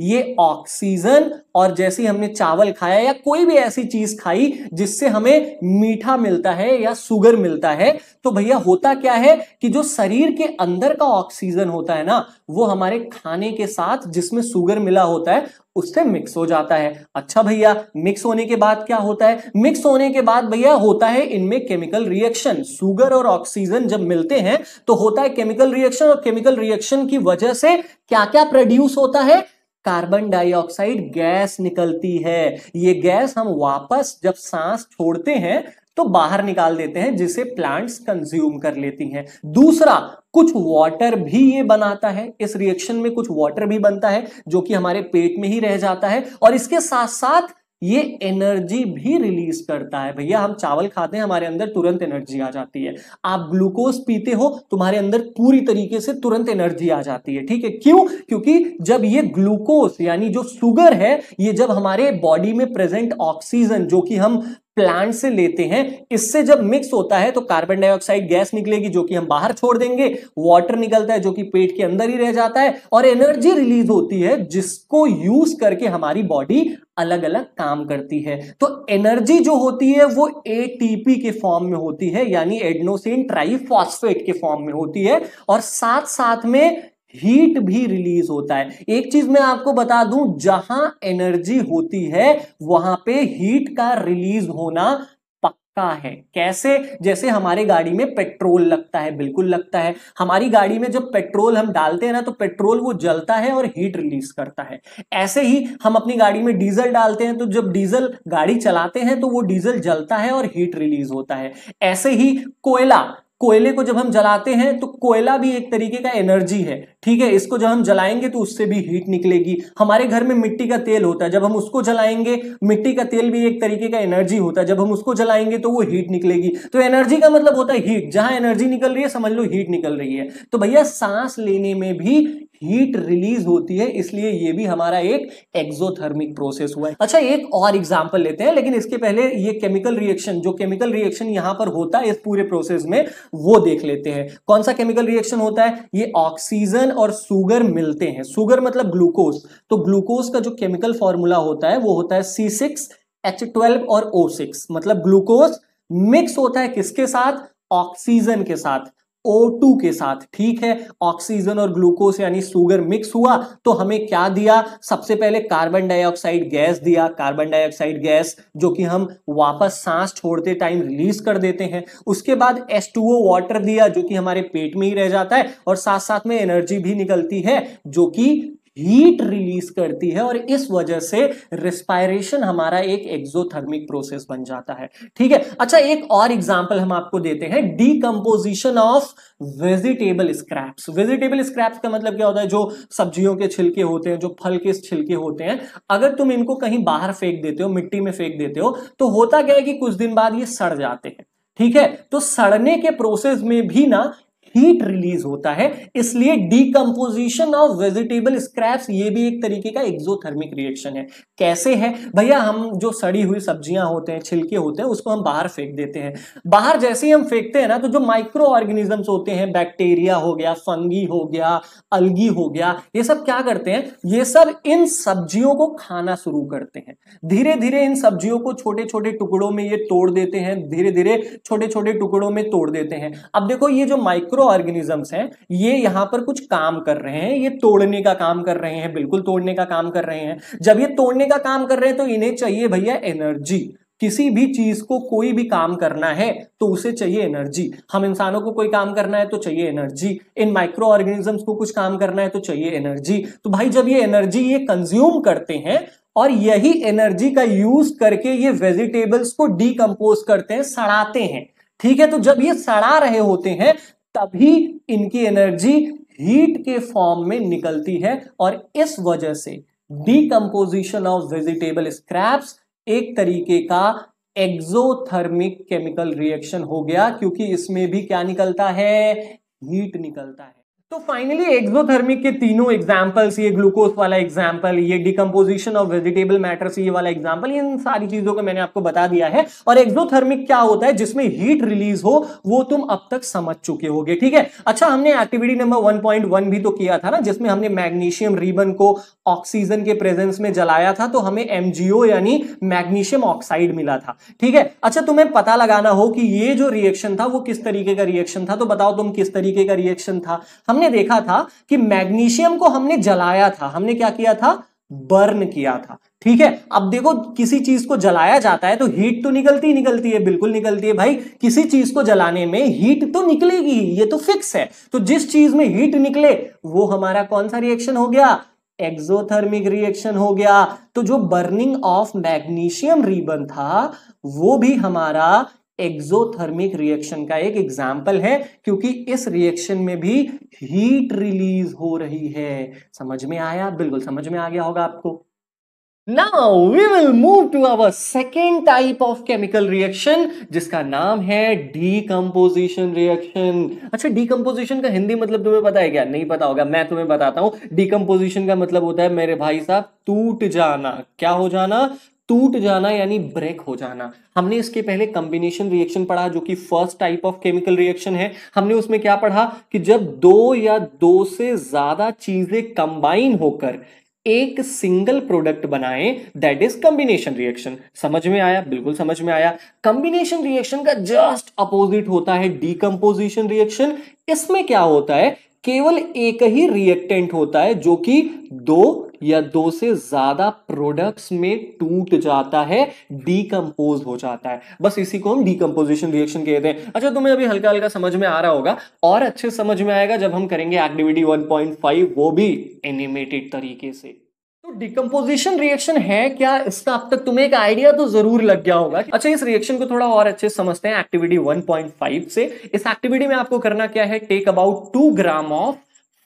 ये ऑक्सीजन और जैसे हमने चावल खाया या कोई भी ऐसी चीज खाई जिससे हमें मीठा मिलता है या शुगर मिलता है तो भैया होता क्या है कि जो शरीर के अंदर का ऑक्सीजन होता है ना वो हमारे खाने के साथ जिसमें शुगर मिला होता है उससे मिक्स हो जाता है अच्छा भैया मिक्स होने के बाद क्या होता है मिक्स होने के बाद भैया होता है इनमें केमिकल रिएक्शन सुगर और ऑक्सीजन जब मिलते हैं तो होता है केमिकल रिएक्शन और केमिकल रिएक्शन की वजह से क्या क्या प्रोड्यूस होता है कार्बन डाइऑक्साइड गैस निकलती है ये गैस हम वापस जब सांस छोड़ते हैं तो बाहर निकाल देते हैं जिसे प्लांट्स कंज्यूम कर लेती हैं दूसरा कुछ वाटर भी ये बनाता है इस रिएक्शन में कुछ वाटर भी बनता है जो कि हमारे पेट में ही रह जाता है और इसके साथ साथ ये एनर्जी भी रिलीज करता है भैया हम चावल खाते हैं हमारे अंदर तुरंत एनर्जी आ जाती है आप ग्लूकोज पीते हो तुम्हारे अंदर पूरी तरीके से तुरंत एनर्जी आ जाती है ठीक है क्यों क्योंकि जब ये ग्लूकोज यानी जो शुगर है ये जब हमारे बॉडी में प्रेजेंट ऑक्सीजन जो कि हम प्लांट से लेते हैं इससे जब मिक्स होता है तो कार्बन डाइऑक्साइड गैस निकलेगी जो कि हम बाहर छोड़ देंगे वाटर निकलता है जो कि पेट के अंदर ही रह जाता है और एनर्जी रिलीज होती है जिसको यूज करके हमारी बॉडी अलग अलग काम करती है तो एनर्जी जो होती है वो एटीपी के फॉर्म में होती है यानी एडनोसिन ट्राइफॉस्फेट के फॉर्म में होती है और साथ साथ में हीट भी रिलीज होता है एक चीज मैं आपको बता दूं जहां एनर्जी होती है वहां पे हीट का रिलीज होना का है कैसे जैसे हमारे गाड़ी में पेट्रोल लगता है बिल्कुल लगता है हमारी गाड़ी में जब पेट्रोल हम डालते हैं ना तो पेट्रोल वो जलता है और हीट रिलीज करता है ऐसे ही हम अपनी गाड़ी में डीजल डालते हैं तो जब डीजल गाड़ी चलाते हैं तो वो डीजल जलता है और हीट रिलीज होता है ऐसे ही कोयला कोयले को जब हम जलाते हैं तो कोयला भी एक तरीके का एनर्जी है ठीक है इसको जब हम जलाएंगे तो उससे भी हीट निकलेगी हमारे घर में मिट्टी का तेल होता है जब हम उसको जलाएंगे मिट्टी का तेल भी एक तरीके का एनर्जी होता है जब हम उसको जलाएंगे तो वो हीट निकलेगी तो एनर्जी का मतलब होता है हीट जहां एनर्जी निकल रही है समझ लो हीट निकल रही है तो भैया सांस लेने में भी हीट रिलीज होती है इसलिए ये भी हमारा एक एक्सोथर्मिक प्रोसेस हुआ है अच्छा एक और एग्जाम्पल लेते हैं लेकिन इसके पहले ये केमिकल रिएक्शन जो केमिकल रिएक्शन यहां पर होता है इस पूरे प्रोसेस में वो देख लेते हैं कौन सा केमिकल रिएक्शन होता है ये ऑक्सीजन और सुगर मिलते हैं सुगर मतलब ग्लूकोज तो ग्लूकोज का जो केमिकल फॉर्मूला होता है वो होता है सी सिक्स एच ट्वेल्व और ओ सिक्स मतलब ग्लूकोज मिक्स होता है किसके साथ ऑक्सीजन के साथ O2 के साथ ठीक है ऑक्सीजन और ग्लूकोज यानी सुगर मिक्स हुआ तो हमें क्या दिया सबसे पहले कार्बन डाइऑक्साइड गैस दिया कार्बन डाइऑक्साइड गैस जो कि हम वापस सांस छोड़ते टाइम रिलीज कर देते हैं उसके बाद H2O वाटर दिया जो कि हमारे पेट में ही रह जाता है और साथ साथ में एनर्जी भी निकलती है जो कि हीट रिलीज करती है और इस वजह से रिस्पायरेशन हमारा एक एक्सोथर्मिक प्रोसेस बन जाता है ठीक है अच्छा एक और एग्जाम्पल हम आपको देते हैं decomposition of vegetable scraps vegetable scraps का मतलब क्या होता है जो सब्जियों के छिलके होते हैं जो फल के छिलके होते हैं अगर तुम इनको कहीं बाहर फेंक देते हो मिट्टी में फेंक देते हो तो होता क्या है कि कुछ दिन बाद ये सड़ जाते हैं ठीक है तो सड़ने के प्रोसेस में भी ना हीट रिलीज होता है इसलिए डीकम्पोजिशन ऑफ वेजिटेबल स्क्रैप्स ये भी एक तरीके का एक्जोथर्मिक रिएक्शन है कैसे है भैया हम जो सड़ी हुई सब्जियां होते हैं छिलके होते हैं उसको हम बाहर फेंक देते हैं बाहर जैसे ही हम फेंकते हैं ना तो जो माइक्रो ऑर्गेनिजम्स होते हैं बैक्टीरिया हो गया फंगी हो गया अलगी हो गया ये सब क्या करते हैं ये सब इन सब्जियों को खाना शुरू करते हैं धीरे धीरे इन सब्जियों को छोटे छोटे टुकड़ों में ये तोड़ देते हैं धीरे धीरे छोटे छोटे टुकड़ों में तोड़ देते हैं अब देखो ये जो माइक्रो ऑर्गेनिजम्स हैं ये यहां पर कुछ काम कर रहे हैं ये तोड़ने का काम कर रहे हैं बिल्कुल तोड़ने का काम कर रहे हैं जब ये तोड़ने का काम कर रहे हैं तो इन्हें चाहिए भैया एनर्जी किसी भी चीज को कोई भी काम करना है तो उसे चाहिए एनर्जी हम इंसानों को कोई काम करना है तो चाहिए एनर्जी इन माइक्रो ऑर्गेनिजम्स को कुछ काम करना है तो चाहिए एनर्जी तो भाई जब ये एनर्जी ये कंज्यूम करते हैं और यही एनर्जी का यूज करके ये वेजिटेबल्स को डीकम्पोज करते हैं सड़ाते हैं ठीक है तो जब ये सड़ा रहे होते हैं तभी इनकी एनर्जी हीट के फॉर्म में निकलती है और इस वजह से डिकम्पोजिशन ऑफ वेजिटेबल स्क्रैप्स एक तरीके का एक्जोथर्मिक केमिकल रिएक्शन हो गया क्योंकि इसमें भी क्या निकलता है हीट निकलता है तो फाइनली एक्सोथर्मिक के तीनों एग्जाम्पल्स ये ग्लूकोज वाला एग्जाम्पल ये डिकम्पोजिशन ऑफ वेजिटेबल मैटर से ये वाला एग्जाम्पल इन सारी चीजों को मैंने आपको बता दिया है और एक्सोथर्मिक क्या होता है जिसमें हीट रिलीज हो वो तुम अब तक समझ चुके होगे ठीक है अच्छा हमने एक्टिविटी नंबर 1.1 भी तो किया था ना जिसमें हमने मैग्नीशियम रिबन को ऑक्सीजन के प्रेजेंस में जलाया था तो हमें एमजीओ यानी मैग्नीशियम ऑक्साइड मिला था ठीक है अच्छा तुम्हें पता लगाना हो कि ये जो रिएक्शन था वो किस तरीके का रिएक्शन था तो बताओ तुम किस तरीके का रिएक्शन था हम हमने देखा था कि मैग्नीशियम को हमने जलाया था हमने क्या किया था बर्न किया था ठीक है अब देखो किसी चीज को जलाया जाता है तो हीट तो निकलती ही निकलती है बिल्कुल निकलती है भाई किसी चीज को जलाने में हीट तो निकलेगी ये तो फिक्स है तो जिस चीज में हीट निकले वो हमारा कौन सा रिएक्शन हो गया एक्सोथर्मिक रिएक्शन हो गया तो जो बर्निंग ऑफ मैग्नीशियम रिबन था वो भी हमारा एक्सोथर्मिक रिएक्शन का एक एग्जाम्पल है क्योंकि इस रिएक्शन में भी हीट रिलीज हो रही है समझ में आया बिल्कुल समझ में आ गया होगा आपको now we will move to our second type of chemical reaction जिसका नाम है डीकम्पोजिशन रिएक्शन अच्छा डीकम्पोजिशन का हिंदी मतलब तुम्हें पता है क्या नहीं पता होगा मैं तुम्हें बताता हूं डीकम्पोजिशन का मतलब होता है मेरे भाई साहब टूट जाना क्या हो जाना टूट जाना यानी ब्रेक हो जाना हमने इसके पहले कंबिनेशन रिएक्शन पढ़ा जो कि first type of chemical reaction है हमने उसमें क्या पढ़ा कि जब दो या दो से ज्यादा चीजें कंबाइन होकर एक सिंगल प्रोडक्ट बनाएं दैट इज कंबिनेशन रिएक्शन समझ में आया बिल्कुल समझ में आया कंबिनेशन रिएक्शन का जस्ट अपोजिट होता है डीकम्पोजिशन रिएक्शन इसमें क्या होता है केवल एक ही रिएक्टेंट होता है जो कि दो या दो से ज्यादा प्रोडक्ट्स में टूट जाता है डीकम्पोज हो जाता है बस इसी को हम डीकम्पोजिशन रिएक्शन कहते हैं अच्छा तुम्हें अभी हल्का हल्का समझ में आ रहा होगा और अच्छे समझ में आएगा जब हम करेंगे एक्टिविटी 1.5 वो भी एनिमेटेड तरीके से तो डिकम्पोजिशन रिएक्शन है क्या इसका अब तक तुम्हें एक आइडिया तो जरूर लग गया होगा अच्छा इस रिएक्शन को थोड़ा और अच्छे समझते हैं एक्टिविटी 1.5 से इस एक्टिविटी में आपको करना क्या है take about two gram of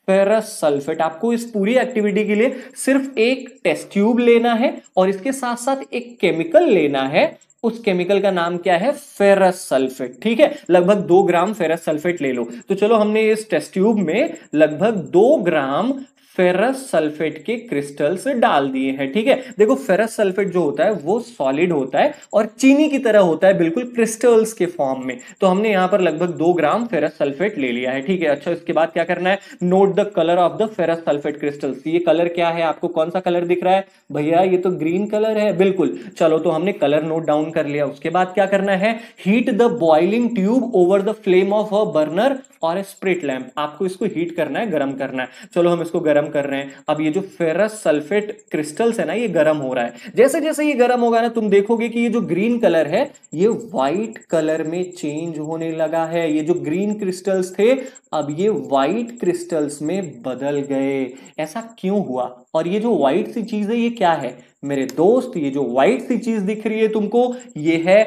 ferrous sulphate आपको इस पूरी एक्टिविटी के लिए सिर्फ एक टेस्ट ट्यूब लेना है और इसके साथ साथ एक केमिकल लेना है उस केमिकल का नाम क्या है फेरस सल्फेट ठीक है लगभग दो ग्राम फेरस सल्फेट ले लो तो चलो हमने इस टेस्ट ट्यूब में लगभग दो ग्राम फेरस सल्फेट के क्रिस्टल्स डाल दिए हैं ठीक है देखो फेरस सल्फेट जो होता है वो सॉलिड होता है और चीनी की तरह होता है बिल्कुल क्रिस्टल्स के फॉर्म में तो हमने यहां पर लगभग दो ग्राम फेरस सल्फेट ले लिया है ठीक है अच्छा इसके बाद क्या करना है note the colour of the ferrous sulphate crystals ये कलर क्या है आपको कौन सा कलर दिख रहा है भैया ये तो ग्रीन कलर है बिल्कुल चलो तो हमने कलर नोट डाउन कर लिया उसके बाद क्या करना है heat the boiling tube over the flame of a burner और स्प्रिट लैम्प आपको इसको हीट करना है गर्म करना है चलो हम इसको गर्म कर रहे हैं अब ये जो फेरस सल्फेट क्रिस्टल्स है ना ये गर्म हो रहा है जैसे जैसे ये गर्म होगा ना तुम देखोगे कि ये जो ग्रीन कलर है ये व्हाइट कलर में चेंज होने लगा है ये जो ग्रीन क्रिस्टल्स थे अब ये व्हाइट क्रिस्टल्स में बदल गए ऐसा क्यों हुआ और ये जो व्हाइट सी चीज है ये क्या है मेरे दोस्त ये जो व्हाइट सी चीज दिख रही है तुमको ये है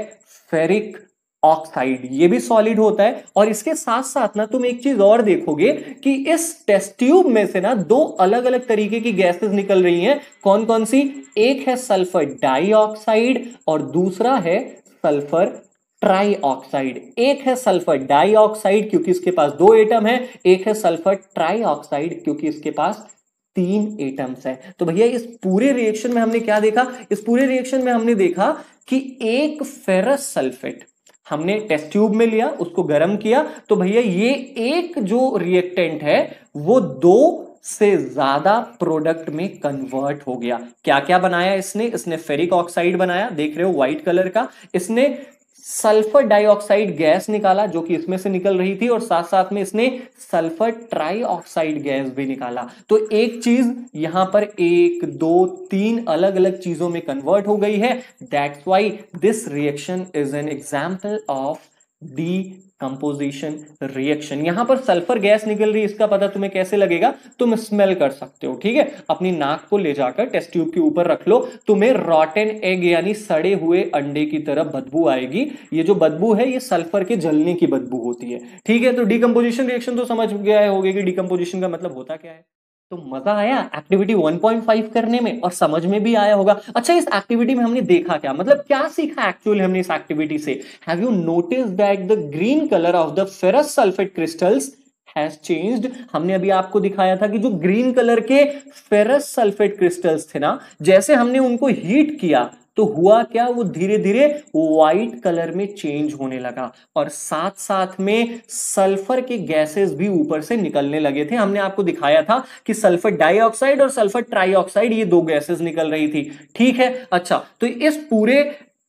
फेरिक ऑक्साइड ये भी सॉलिड होता है और इसके साथ साथ ना तुम एक चीज और देखोगे कि इस टेस्ट ट्यूब में से ना दो अलग अलग तरीके की गैसेस निकल रही हैं कौन कौन सी एक है सल्फर डाइऑक्साइड और दूसरा है सल्फर ट्राईऑक्साइड एक है सल्फर डाइऑक्साइड क्योंकि इसके पास दो एटम है एक है सल्फर ट्राईऑक्साइड क्योंकि इसके पास तीन एटम्स है तो भैया इस पूरे रिएक्शन में हमने क्या देखा इस पूरे रिएक्शन में हमने देखा कि एक फेरस सल्फेट हमने टेस्ट ट्यूब में लिया उसको गर्म किया तो भैया ये एक जो रिएक्टेंट है वो दो से ज्यादा प्रोडक्ट में कन्वर्ट हो गया क्या क्या बनाया इसने इसने फेरिक ऑक्साइड बनाया देख रहे हो व्हाइट कलर का इसने सल्फर डाइऑक्साइड गैस निकाला जो कि इसमें से निकल रही थी और साथ साथ में इसने सल्फर ट्राइऑक्साइड गैस भी निकाला तो एक चीज यहां पर एक दो तीन अलग अलग चीजों में कन्वर्ट हो गई है that's why this reaction is an example of decomposition reaction यहां पर सल्फर गैस निकल रही है इसका पता तुम्हें कैसे लगेगा तुम स्मेल कर सकते हो ठीक है अपनी नाक को ले जाकर टेस्ट ट्यूब के ऊपर रख लो तुम्हें रॉटेन एग यानी सड़े हुए अंडे की तरह बदबू आएगी ये जो बदबू है ये सल्फर के जलने की बदबू होती है ठीक है तो डिकम्पोजिशन रिएक्शन तो समझ गया होगी कि डिकम्पोजिशन का मतलब होता क्या है तो मजा आया एक्टिविटी 1.5 करने में और समझ में भी आया होगा अच्छा इस एक्टिविटी में हमने देखा क्या मतलब क्या सीखा एक्चुअली हमने इस एक्टिविटी से have you notice that the green colour of the ferrous sulphate crystals has changed हमने अभी आपको दिखाया था कि जो ग्रीन कलर के फेरस सल्फेट क्रिस्टल्स थे ना जैसे हमने उनको हीट किया तो हुआ क्या वो धीरे धीरे व्हाइट कलर में चेंज होने लगा और साथ साथ में सल्फर के गैसेस भी ऊपर से निकलने लगे थे हमने आपको दिखाया था कि सल्फर डाइऑक्साइड और सल्फर ट्राइऑक्साइड ये दो गैसेस निकल रही थी ठीक है अच्छा तो इस पूरे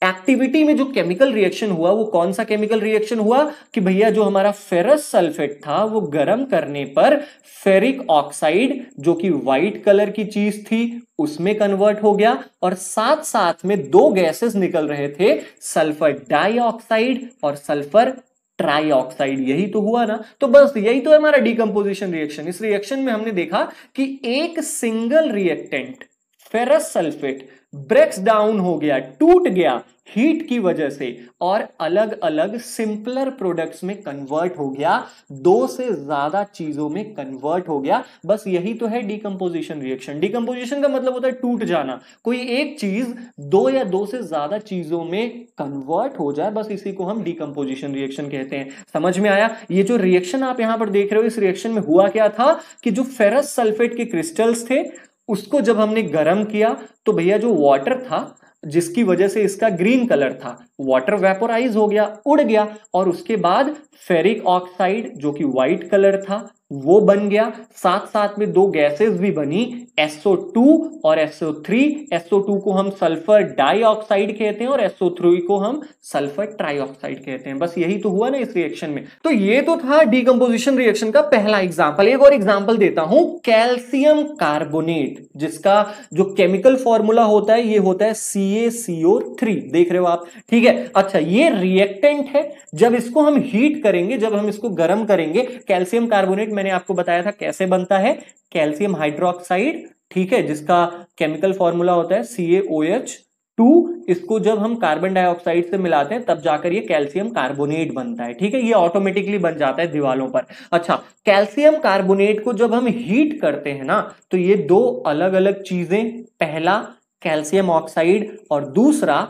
एक्टिविटी में जो केमिकल रिएक्शन हुआ वो कौन सा केमिकल रिएक्शन हुआ कि भैया जो हमारा फेरस सल्फेट था वो गर्म करने पर फेरिक ऑक्साइड जो कि व्हाइट कलर की चीज थी उसमें कन्वर्ट हो गया और साथ साथ में दो गैसेस निकल रहे थे सल्फर डाइऑक्साइड और सल्फर ट्राई यही तो हुआ ना तो बस यही तो है हमारा डीकम्पोजिशन रिएक्शन इस रिएक्शन में हमने देखा कि एक single reactant ferrous sulphate breaks down हो गया टूट गया हीट की वजह से और अलग अलग सिंपलर प्रोडक्ट्स में कन्वर्ट हो गया दो से ज्यादा चीजों में कन्वर्ट हो गया बस यही तो है डिकम्पोजिशन रिएक्शन डिकम्पोजिशन का मतलब होता है टूट जाना कोई एक चीज दो या दो से ज्यादा चीजों में कन्वर्ट हो जाए बस इसी को हम डिकम्पोजिशन रिएक्शन कहते हैं समझ में आया ये जो रिएक्शन आप यहां पर देख रहे हो इस रिएक्शन में हुआ क्या था कि जो फेरस सल्फेट के क्रिस्टल्स थे उसको जब हमने गर्म किया तो भैया जो वाटर था जिसकी वजह से इसका ग्रीन कलर था वाटर वेपोराइज हो गया उड़ गया और उसके बाद फेरिक ऑक्साइड जो कि व्हाइट कलर था वो बन गया साथ साथ में दो गैसेस भी बनी SO2 और SO3 SO2 को हम सल्फर डाइऑक्साइड कहते हैं और SO3 को हम सल्फर ट्राइऑक्साइड कहते हैं बस यही तो हुआ ना इस रिएक्शन में तो ये तो था डिकम्पोजिशन रिएक्शन का पहला एग्जाम्पल एक और एग्जाम्पल देता हूं कैल्सियम कार्बोनेट जिसका जो केमिकल फॉर्मूला होता है ये होता है ए देख रहे हो आप ठीक है अच्छा ये रिएक्टेंट है जब इसको हम हीट करेंगे जब हम इसको गर्म करेंगे कैल्सियम कार्बोनेट मैंने आपको बताया था कैसे बनता है कैल्शियम हाइड्रोक्साइड ठीक है जिसका केमिकल फॉर्मूला होता है सी टू इसको जब हम कार्बन डाइऑक्साइड से मिलाते हैं तब जाकर ये कैल्शियम कार्बोनेट बनता है ठीक है ये ऑटोमेटिकली बन जाता है दीवालों पर अच्छा कैल्शियम कार्बोनेट को जब हम हीट करते हैं ना तो ये दो अलग अलग चीजें पहला कैल्शियम ऑक्साइड और दूसरा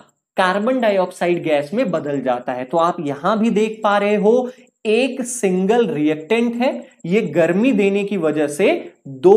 कार्बन डाइऑक्साइड गैस में बदल जाता है तो आप यहां भी देख पा रहे हो एक सिंगल रिएक्टेंट है ये गर्मी देने की वजह से दो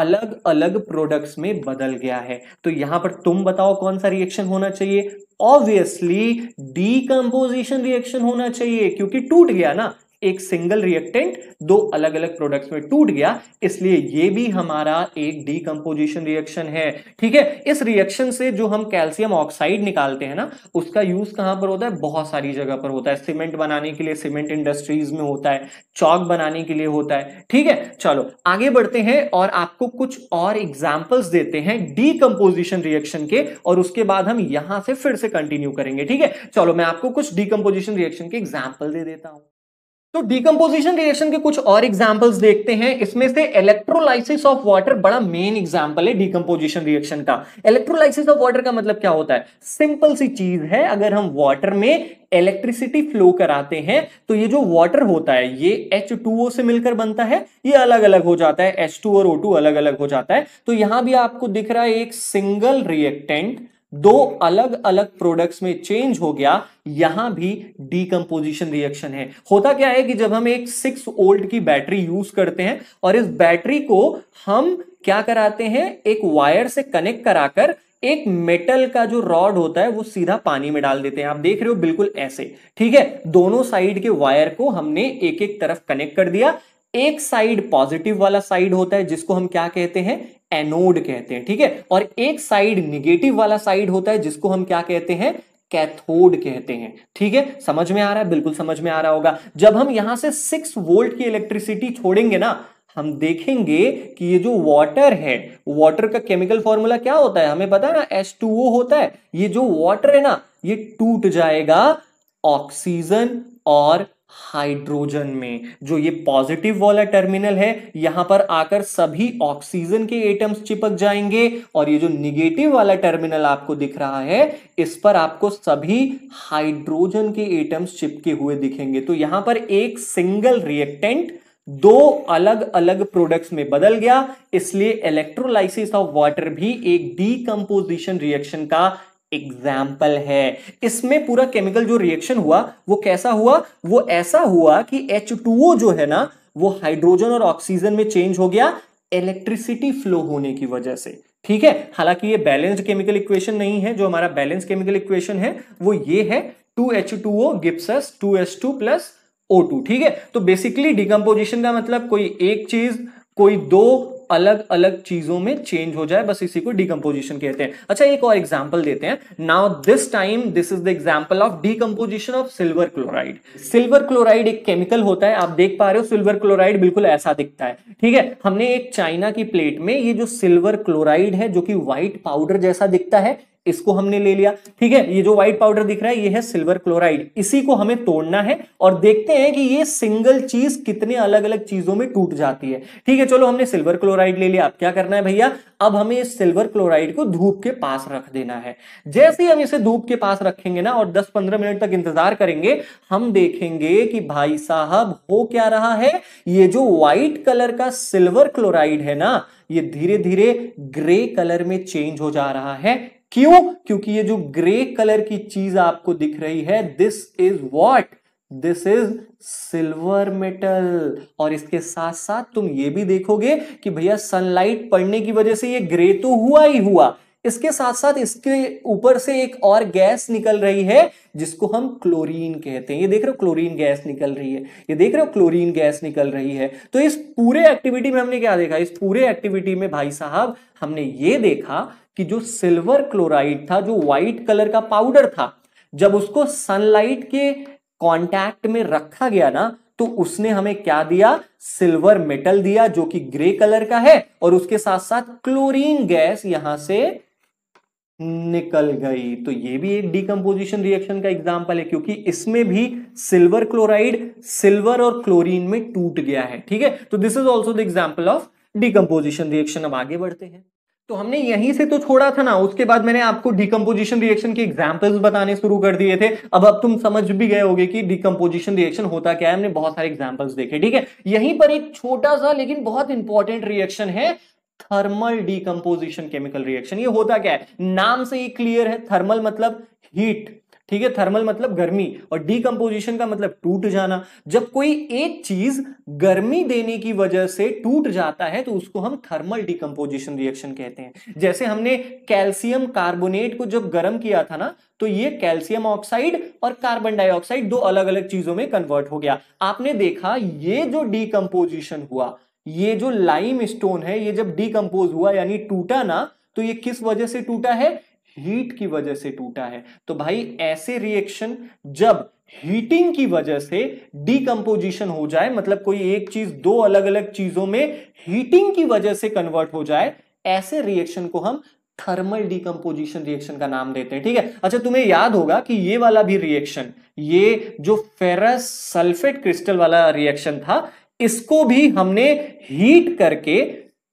अलग अलग प्रोडक्ट्स में बदल गया है तो यहां पर तुम बताओ कौन सा रिएक्शन होना चाहिए ऑब्वियसली डीकम्पोजिशन रिएक्शन होना चाहिए क्योंकि टूट गया ना एक सिंगल रिएक्टेंट दो अलग अलग प्रोडक्ट्स में टूट गया इसलिए ये भी हमारा एक डीकम्पोजिशन रिएक्शन है ठीक है इस रिएक्शन से जो हम कैल्शियम ऑक्साइड निकालते हैं ना उसका यूज कहां पर होता है बहुत सारी जगह पर होता है सीमेंट बनाने के लिए सीमेंट इंडस्ट्रीज में होता है चौक बनाने के लिए होता है ठीक है चलो आगे बढ़ते हैं और आपको कुछ और एग्जाम्पल्स देते हैं डीकम्पोजिशन रिएक्शन के और उसके बाद हम यहां से फिर से कंटिन्यू करेंगे ठीक है चलो मैं आपको कुछ डीकम्पोजिशन रिएक्शन के एग्जाम्पल दे देता हूं तो डिकम्पोजिशन रिएक्शन के कुछ और एग्जाम्पल्स देखते हैं इसमें से इलेक्ट्रोलाइसिस ऑफ वाटर बड़ा मेन एग्जाम्पल है डीकम्पोजिशन रिएक्शन का इलेक्ट्रोलाइसिस ऑफ वाटर का मतलब क्या होता है सिंपल सी चीज है अगर हम वाटर में इलेक्ट्रिसिटी फ्लो कराते हैं तो ये जो वाटर होता है ये H2O से मिलकर बनता है ये अलग अलग हो जाता है H2 और O2 अलग अलग हो जाता है तो यहां भी आपको दिख रहा है एक सिंगल रिएक्टेंट दो अलग अलग प्रोडक्ट्स में चेंज हो गया यहां भी डीकम्पोजिशन रिएक्शन है होता क्या है कि जब हम एक सिक्स ओल्ड की बैटरी यूज करते हैं और इस बैटरी को हम क्या कराते हैं एक वायर से कनेक्ट कराकर एक मेटल का जो रॉड होता है वो सीधा पानी में डाल देते हैं आप देख रहे हो बिल्कुल ऐसे ठीक है दोनों साइड के वायर को हमने एक एक तरफ कनेक्ट कर दिया एक साइड पॉजिटिव वाला साइड होता है जिसको हम क्या कहते हैं एनोड कहते हैं ठीक है थीके? और एक साइड निगेटिव वाला साइड होता है जिसको हम क्या कहते हैं कैथोड कहते हैं ठीक है समझ में आ रहा है बिल्कुल समझ में आ रहा होगा जब हम यहां से सिक्स वोल्ट की इलेक्ट्रिसिटी छोड़ेंगे ना हम देखेंगे कि ये जो वाटर है वाटर का केमिकल फॉर्मूला क्या होता है हमें पता है ना एस होता है ये जो वाटर है ना ये टूट जाएगा ऑक्सीजन और हाइड्रोजन में जो ये पॉजिटिव वाला टर्मिनल है यहां पर आकर सभी ऑक्सीजन के एटम्स चिपक जाएंगे और ये जो निगेटिव वाला टर्मिनल आपको दिख रहा है इस पर आपको सभी हाइड्रोजन के एटम्स चिपके हुए दिखेंगे तो यहां पर एक सिंगल रिएक्टेंट दो अलग अलग प्रोडक्ट्स में बदल गया इसलिए इलेक्ट्रोलाइसिस ऑफ वाटर भी एक डीकंपोजिशन रिएक्शन का एग्जाम्पल है इसमें पूरा केमिकल जो रिएक्शन हुआ वो कैसा हुआ वो ऐसा हुआ कि एच जो है ना वो हाइड्रोजन और ऑक्सीजन में चेंज हो गया इलेक्ट्रिसिटी फ्लो होने की वजह से ठीक है हालांकि ये बैलेंस्ड केमिकल इक्वेशन नहीं है जो हमारा बैलेंस केमिकल इक्वेशन है वो ये है two H two O gives two S two plus O two ठीक है तो बेसिकली डिकम्पोजिशन का मतलब कोई एक चीज कोई दो अलग अलग चीजों में चेंज हो जाए बस इसी को डिकम्पोजिशन कहते हैं अच्छा एक और एग्जाम्पल देते हैं now this time this is the example of decomposition of silver chloride silver chloride एक केमिकल होता है आप देख पा रहे हो सिल्वर क्लोराइड बिल्कुल ऐसा दिखता है ठीक है हमने एक चाइना की प्लेट में ये जो सिल्वर क्लोराइड है जो कि व्हाइट पाउडर जैसा दिखता है इसको हमने ले लिया ठीक है ये जो व्हाइट पाउडर दिख रहा है ये है सिल्वर क्लोराइड इसी को हमें तोड़ना है और देखते हैं कि ये सिंगल चीज कितने अलग अलग चीजों में टूट जाती है ठीक है चलो हमने सिल्वर क्लोराइड ले लिया अब क्या करना है भैया अब हमें इस सिल्वर क्लोराइड को धूप के पास रख देना है जैसे ही हम इसे धूप के पास रखेंगे ना और दस पंद्रह मिनट तक इंतजार करेंगे हम देखेंगे कि भाई साहब हो क्या रहा है ये जो व्हाइट कलर का सिल्वर क्लोराइड है ना ये धीरे धीरे ग्रे कलर में चेंज हो जा रहा है क्यों क्योंकि ये जो ग्रे कलर की चीज आपको दिख रही है this is what this is silver metal और इसके साथ साथ तुम ये भी देखोगे कि भैया सनलाइट पड़ने की वजह से ये ग्रे तो हुआ ही हुआ इसके साथ साथ इसके ऊपर से एक और गैस निकल रही है जिसको हम क्लोरीन कहते हैं ये देख रहे हो क्लोरीन गैस निकल रही है ये देख रहे हो क्लोरीन गैस निकल रही है तो इस पूरे एक्टिविटी में हमने क्या देखा इस पूरे एक्टिविटी में भाई साहब हमने ये देखा कि जो सिल्वर क्लोराइड था जो व्हाइट कलर का पाउडर था जब उसको सनलाइट के कांटेक्ट में रखा गया ना तो उसने हमें क्या दिया सिल्वर मेटल दिया जो कि ग्रे कलर का है और उसके साथ साथ क्लोरीन गैस यहां से निकल गई तो ये भी एक डीकम्पोजिशन रिएक्शन का एग्जाम्पल है क्योंकि इसमें भी सिल्वर क्लोराइड सिल्वर और क्लोरीन में टूट गया है ठीक है तो this is also the example of decomposition reaction अब आगे बढ़ते हैं तो हमने यहीं से तो छोड़ा था ना उसके बाद मैंने आपको डिकम्पोजिशन रिएक्शन के एग्जाम्पल्स बताने शुरू कर दिए थे अब अब तुम समझ भी गए होगे कि डिकम्पोजिशन रिएक्शन होता क्या है हमने बहुत सारे एग्जाम्पल्स देखे ठीक है यहीं पर एक छोटा सा लेकिन बहुत इंपॉर्टेंट रिएक्शन है थर्मल डिकम्पोजिशन केमिकल रिएक्शन ये होता क्या है नाम से ही क्लियर है थर्मल मतलब हीट ठीक है थर्मल मतलब गर्मी और डीकम्पोजिशन का मतलब टूट जाना जब कोई एक चीज गर्मी देने की वजह से टूट जाता है तो उसको हम थर्मल डीकम्पोजिशन रिएक्शन कहते हैं जैसे हमने कैल्शियम कार्बोनेट को जब गर्म किया था ना तो ये कैल्शियम ऑक्साइड और कार्बन डाइऑक्साइड दो अलग अलग चीजों में कन्वर्ट हो गया आपने देखा ये जो डीकम्पोजिशन हुआ ये जो लाइम स्टोन है ये जब डीकम्पोज हुआ यानी टूटा ना तो ये किस वजह से टूटा है हीट की वजह से टूटा है तो भाई ऐसे रिएक्शन जब हीटिंग की वजह से डिकम्पोजिशन हो जाए मतलब कोई एक चीज दो अलग अलग चीजों में हीटिंग की वजह से कन्वर्ट हो जाए ऐसे रिएक्शन को हम थर्मल डिकम्पोजिशन रिएक्शन का नाम देते हैं ठीक है अच्छा तुम्हें याद होगा कि ये वाला भी रिएक्शन ये जो फेरस सल्फेट क्रिस्टल वाला रिएक्शन था इसको भी हमने हीट करके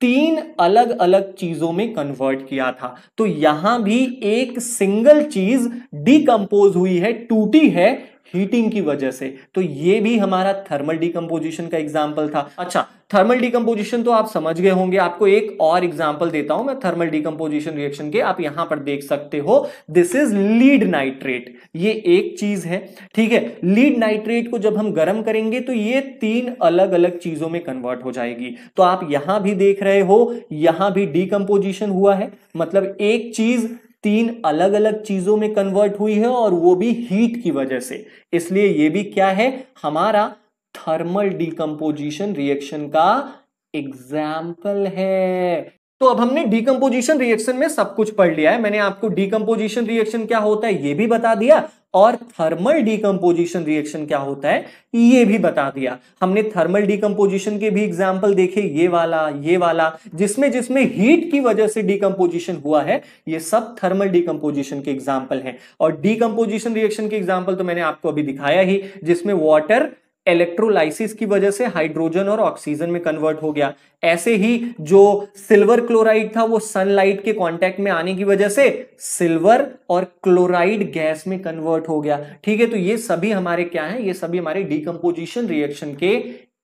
तीन अलग अलग चीजों में कन्वर्ट किया था तो यहां भी एक सिंगल चीज डिकम्पोज हुई है टूटी है हीटिंग की वजह से तो ये भी हमारा थर्मल डिकम्पोजिशन का एग्जाम्पल था अच्छा थर्मल डिकम्पोजिशन तो आप समझ गए होंगे आपको एक और एग्जाम्पल देता हूं मैं थर्मल डिकम्पोजिशन रिएक्शन के आप यहां पर देख सकते हो दिस इज लीड नाइट्रेट ये एक चीज है ठीक है लीड नाइट्रेट को जब हम गर्म करेंगे तो ये तीन अलग अलग चीजों में कन्वर्ट हो जाएगी तो आप यहां भी देख रहे हो यहां भी डिकम्पोजिशन हुआ है मतलब एक चीज तीन अलग अलग चीजों में कन्वर्ट हुई है और वो भी हीट की वजह से इसलिए ये भी क्या है हमारा थर्मल डिकम्पोजिशन रिएक्शन का एग्जाम्पल है तो अब हमने डिकम्पोजिशन रिएक्शन में सब कुछ पढ़ लिया है मैंने आपको डिकम्पोजिशन रिएक्शन क्या होता है ये भी बता दिया और थर्मल डिकम्पोजिशन रिएक्शन क्या होता है ये भी बता दिया हमने थर्मल डिकम्पोजिशन के भी एग्जाम्पल देखे ये वाला ये वाला जिसमें जिसमें हीट की वजह से डिकम्पोजिशन हुआ है ये सब थर्मल डिकम्पोजिशन के एग्जाम्पल हैं और डिकम्पोजिशन रिएक्शन के एग्जाम्पल तो मैंने आपको अभी दिखाया ही जिसमें वाटर इलेक्ट्रोलाइसिस की वजह से हाइड्रोजन और ऑक्सीजन में कन्वर्ट हो गया ऐसे ही जो सिल्वर क्लोराइड था वो सनलाइट के कांटेक्ट में आने की वजह से सिल्वर और क्लोराइड गैस में कन्वर्ट हो गया ठीक है तो ये सभी हमारे क्या है ये सभी हमारे डिकम्पोजिशन रिएक्शन के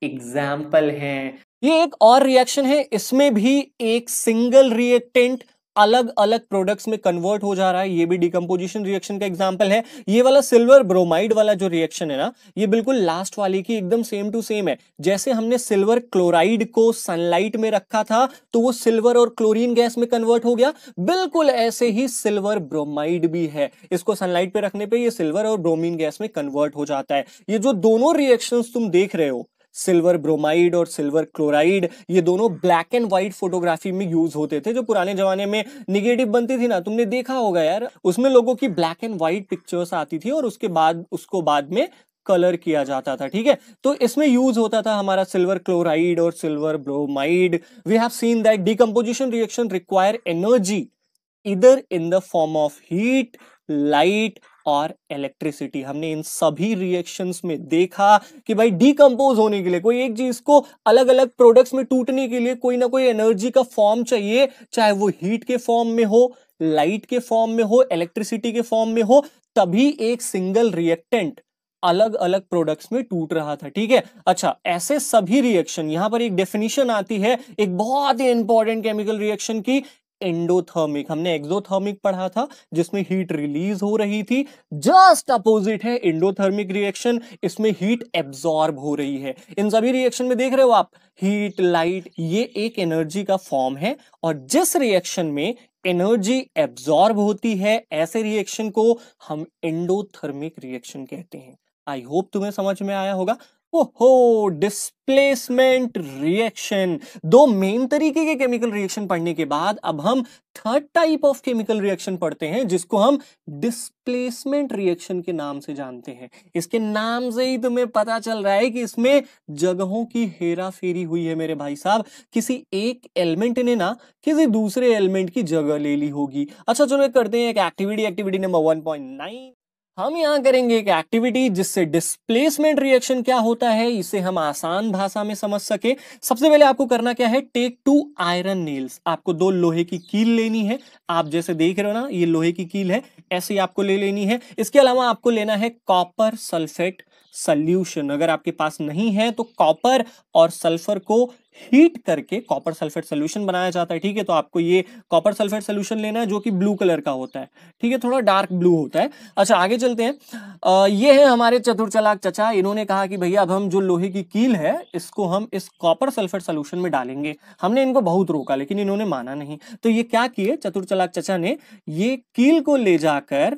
एग्जाम्पल हैं ये एक और रिएक्शन है इसमें भी एक सिंगल रिएक्टेंट अलग अलग प्रोडक्ट्स में कन्वर्ट हो जा रहा है ये भी डिकम्पोजिशन रिएक्शन का एग्जाम्पल है ये वाला सिल्वर ब्रोमाइड वाला जो रिएक्शन है ना ये बिल्कुल लास्ट वाली की एकदम सेम टू सेम है जैसे हमने सिल्वर क्लोराइड को सनलाइट में रखा था तो वो सिल्वर और क्लोरीन गैस में कन्वर्ट हो गया बिल्कुल ऐसे ही सिल्वर ब्रोमाइड भी है इसको सनलाइट पे रखने पर यह सिल्वर और ब्रोमिन गैस में कन्वर्ट हो जाता है ये जो दोनों रिएक्शन तुम देख रहे हो सिल्वर ब्रोमाइड और सिल्वर क्लोराइड ये दोनों ब्लैक एंड व्हाइट फोटोग्राफी में यूज होते थे जो पुराने जमाने में निगेटिव बनती थी ना तुमने देखा होगा यार उसमें लोगों की ब्लैक एंड व्हाइट पिक्चर्स आती थी और उसके बाद उसको बाद में कलर किया जाता था ठीक है तो इसमें यूज होता था हमारा सिल्वर क्लोराइड और silver bromide we have seen that decomposition reaction require energy इधर in the form of heat light और इलेक्ट्रिसिटी हमने इन सभी रिएक्शंस में देखा कि भाई डीकम्पोज होने के लिए कोई एक चीज को अलग अलग प्रोडक्ट्स में टूटने के लिए कोई ना कोई एनर्जी का फॉर्म चाहिए चाहे वो हीट के फॉर्म में हो लाइट के फॉर्म में हो इलेक्ट्रिसिटी के फॉर्म में हो तभी एक सिंगल रिएक्टेंट अलग अलग प्रोडक्ट्स में टूट रहा था ठीक है अच्छा ऐसे सभी रिएक्शन यहां पर एक डेफिनेशन आती है एक बहुत ही इंपॉर्टेंट केमिकल रिएक्शन की एंडोथर्मिक हमने एक्सोथर्मिक पढ़ा था जिसमें हीट रिलीज हो रही थी जस्ट अपोजिट है एंडोथर्मिक रिएक्शन इसमें हीट एब्जॉर्ब हो रही है इन सभी रिएक्शन में देख रहे हो आप हीट लाइट ये एक एनर्जी का फॉर्म है और जिस रिएक्शन में एनर्जी एब्जॉर्ब होती है ऐसे रिएक्शन को हम एंडोथर्मिक रिएक्शन कहते हैं आई होप तुम्हें समझ में आया होगा ओहो डिस्प्लेसमेंट रिएक्शन दो मेन तरीके के केमिकल रिएक्शन पढ़ने के बाद अब हम third type of chemical reaction पढ़ते हैं जिसको हम डिस्प्लेसमेंट रिएक्शन के नाम से जानते हैं इसके नाम से ही तुम्हें पता चल रहा है कि इसमें जगहों की हेरा फेरी हुई है मेरे भाई साहब किसी एक एलिमेंट ने ना किसी दूसरे एलिमेंट की जगह ले ली होगी अच्छा चलो करते हैं एक activity activity number one point nine हम यहाँ करेंगे एक एक्टिविटी जिससे डिस्प्लेसमेंट रिएक्शन क्या होता है इसे हम आसान भाषा में समझ सके सबसे पहले आपको करना क्या है टेक टू आयरन नेल्स आपको दो लोहे की कील लेनी है आप जैसे देख रहे हो ना ये लोहे की कील है ऐसे ही आपको ले लेनी है इसके अलावा आपको लेना है कॉपर सल्फेट सल्यूशन अगर आपके पास नहीं है तो कॉपर और सल्फर को हीट करके कॉपर सल्फेट सोल्यूशन बनाया जाता है ठीक है तो आपको ये कॉपर सल्फेट सोल्यूशन लेना है जो कि ब्लू कलर का होता है ठीक है थोड़ा डार्क ब्लू होता है अच्छा आगे चलते हैं आ, ये है हमारे चतुर्चलाक चचा इन्होंने कहा कि भैया अब हम जो लोहे की कील है इसको हम इस कॉपर सल्फेट सोल्यूशन में डालेंगे हमने इनको बहुत रोका लेकिन इन्होंने माना नहीं तो ये क्या किए चतुर्चलाक चचा ने ये कील को ले जाकर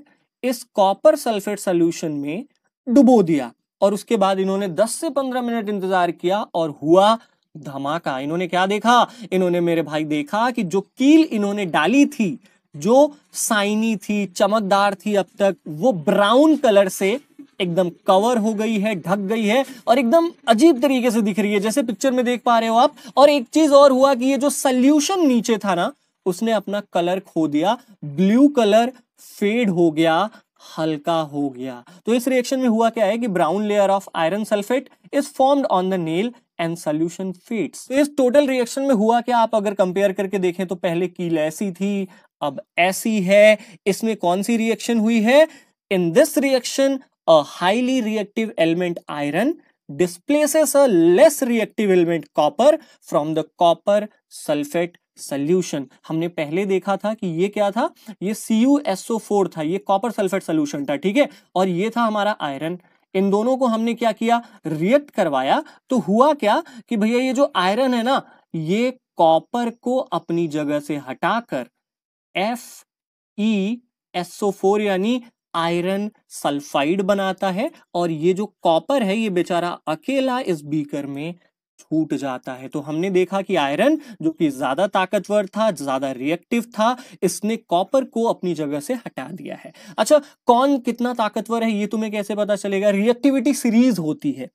इस कॉपर सल्फेट सोल्यूशन में डुबो दिया और उसके बाद इन्होंने 10 से 15 मिनट इंतजार किया और हुआ धमाका इन्होंने क्या देखा इन्होंने मेरे भाई देखा कि जो कील इन्होंने डाली थी जो साइनी थी चमकदार थी अब तक वो ब्राउन कलर से एकदम कवर हो गई है ढक गई है और एकदम अजीब तरीके से दिख रही है जैसे पिक्चर में देख पा रहे हो आप और एक चीज और हुआ कि ये जो सल्यूशन नीचे था ना उसने अपना कलर खो दिया ब्लू कलर फेड हो गया हल्का हो गया तो इस रिएक्शन में हुआ क्या है कि brown layer of iron sulphate is formed on the nail and solution fades तो इस टोटल रिएक्शन में हुआ क्या आप अगर कंपेयर करके देखें तो पहले कील ऐसी थी अब ऐसी है इसमें कौन सी रिएक्शन हुई है in this reaction a highly reactive element iron displaces a less reactive element copper from the copper sulphate solution हमने पहले देखा था कि ये क्या था ये फोर था ये कॉपर सल्फेट सोल्यूशन था ठीक है और ये था हमारा आयरन इन दोनों को हमने क्या किया रिएक्ट करवाया तो हुआ क्या कि भैया ये जो आयरन है ना ये कॉपर को अपनी जगह से हटाकर एफ ई एसओ फोर यानी आयरन सल्फाइड बनाता है और ये जो कॉपर है ये बेचारा अकेला इस बीकर में छूट जाता है तो हमने देखा कि आयरन जो कि ज्यादा ताकतवर था ज्यादा रिएक्टिव था इसने कॉपर को अपनी जगह से हटा दिया है अच्छा कौन कितना ताकतवर है ये तुम्हें कैसे पता चलेगा रिएक्टिविटी सीरीज होती है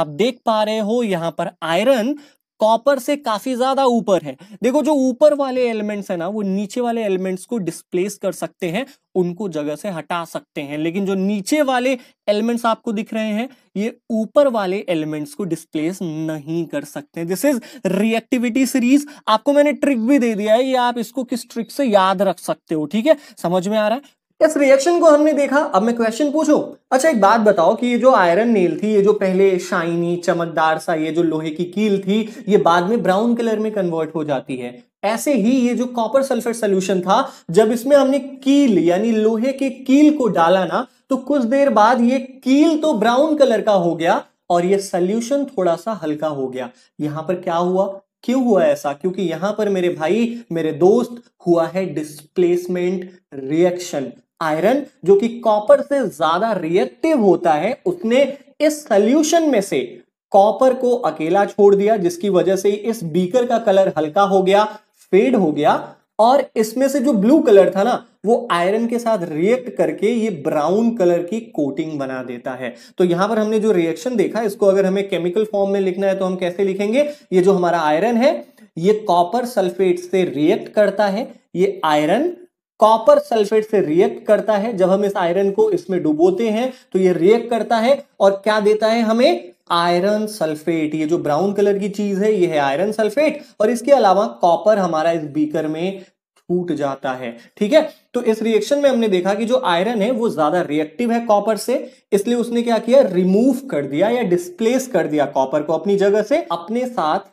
आप देख पा रहे हो यहां पर आयरन कॉपर से काफी ज्यादा ऊपर है देखो जो ऊपर वाले एलिमेंट्स है ना वो नीचे वाले एलिमेंट्स को डिस्प्लेस कर सकते हैं उनको जगह से हटा सकते हैं लेकिन जो नीचे वाले एलिमेंट्स आपको दिख रहे हैं ये ऊपर वाले एलिमेंट्स को डिस्प्लेस नहीं कर सकते दिस इज रिएक्टिविटी सीरीज आपको मैंने ट्रिक भी दे दिया है ये आप इसको किस ट्रिक से याद रख सकते हो ठीक है समझ में आ रहा है इस रिएक्शन को हमने देखा अब मैं क्वेश्चन पूछूं अच्छा एक बात बताओ कि ये जो आयरन नेल थी ये जो पहले शाइनी चमकदार सा ये जो लोहे की कील थी ये बाद में ब्राउन कलर में कन्वर्ट हो जाती है ऐसे ही ये जो कॉपर सल्फेट सोल्यूशन था जब इसमें हमने कील यानी लोहे के कील को डाला ना तो कुछ देर बाद ये कील तो ब्राउन कलर का हो गया और ये सोल्यूशन थोड़ा सा हल्का हो गया यहां पर क्या हुआ क्यों हुआ ऐसा क्योंकि यहां पर मेरे भाई मेरे दोस्त हुआ है डिस्प्लेसमेंट रिएक्शन आयरन जो कि कॉपर से ज्यादा रिएक्टिव होता है उसने इस सोल्यूशन में से कॉपर को अकेला छोड़ दिया जिसकी वजह से इस बीकर का कलर हल्का हो गया फेड हो गया और इसमें से जो ब्लू कलर था ना वो आयरन के साथ रिएक्ट करके ये ब्राउन कलर की कोटिंग बना देता है तो यहां पर हमने जो रिएक्शन देखा इसको अगर हमें केमिकल फॉर्म में लिखना है तो हम कैसे लिखेंगे ये जो हमारा आयरन है ये कॉपर सल्फेट से रिएक्ट करता है ये आयरन कॉपर सल्फेट से रिएक्ट करता है जब हम इस आयरन को इसमें डुबोते हैं तो ये रिएक्ट करता है और क्या देता है हमें आयरन सल्फेट ये जो ब्राउन कलर की चीज है ये है आयरन सल्फेट और इसके अलावा कॉपर हमारा इस बीकर में फूट जाता है ठीक है तो इस रिएक्शन में हमने देखा कि जो आयरन है वो ज्यादा रिएक्टिव है कॉपर से इसलिए उसने क्या किया रिमूव कर दिया या डिस्प्लेस कर दिया कॉपर को अपनी जगह से अपने साथ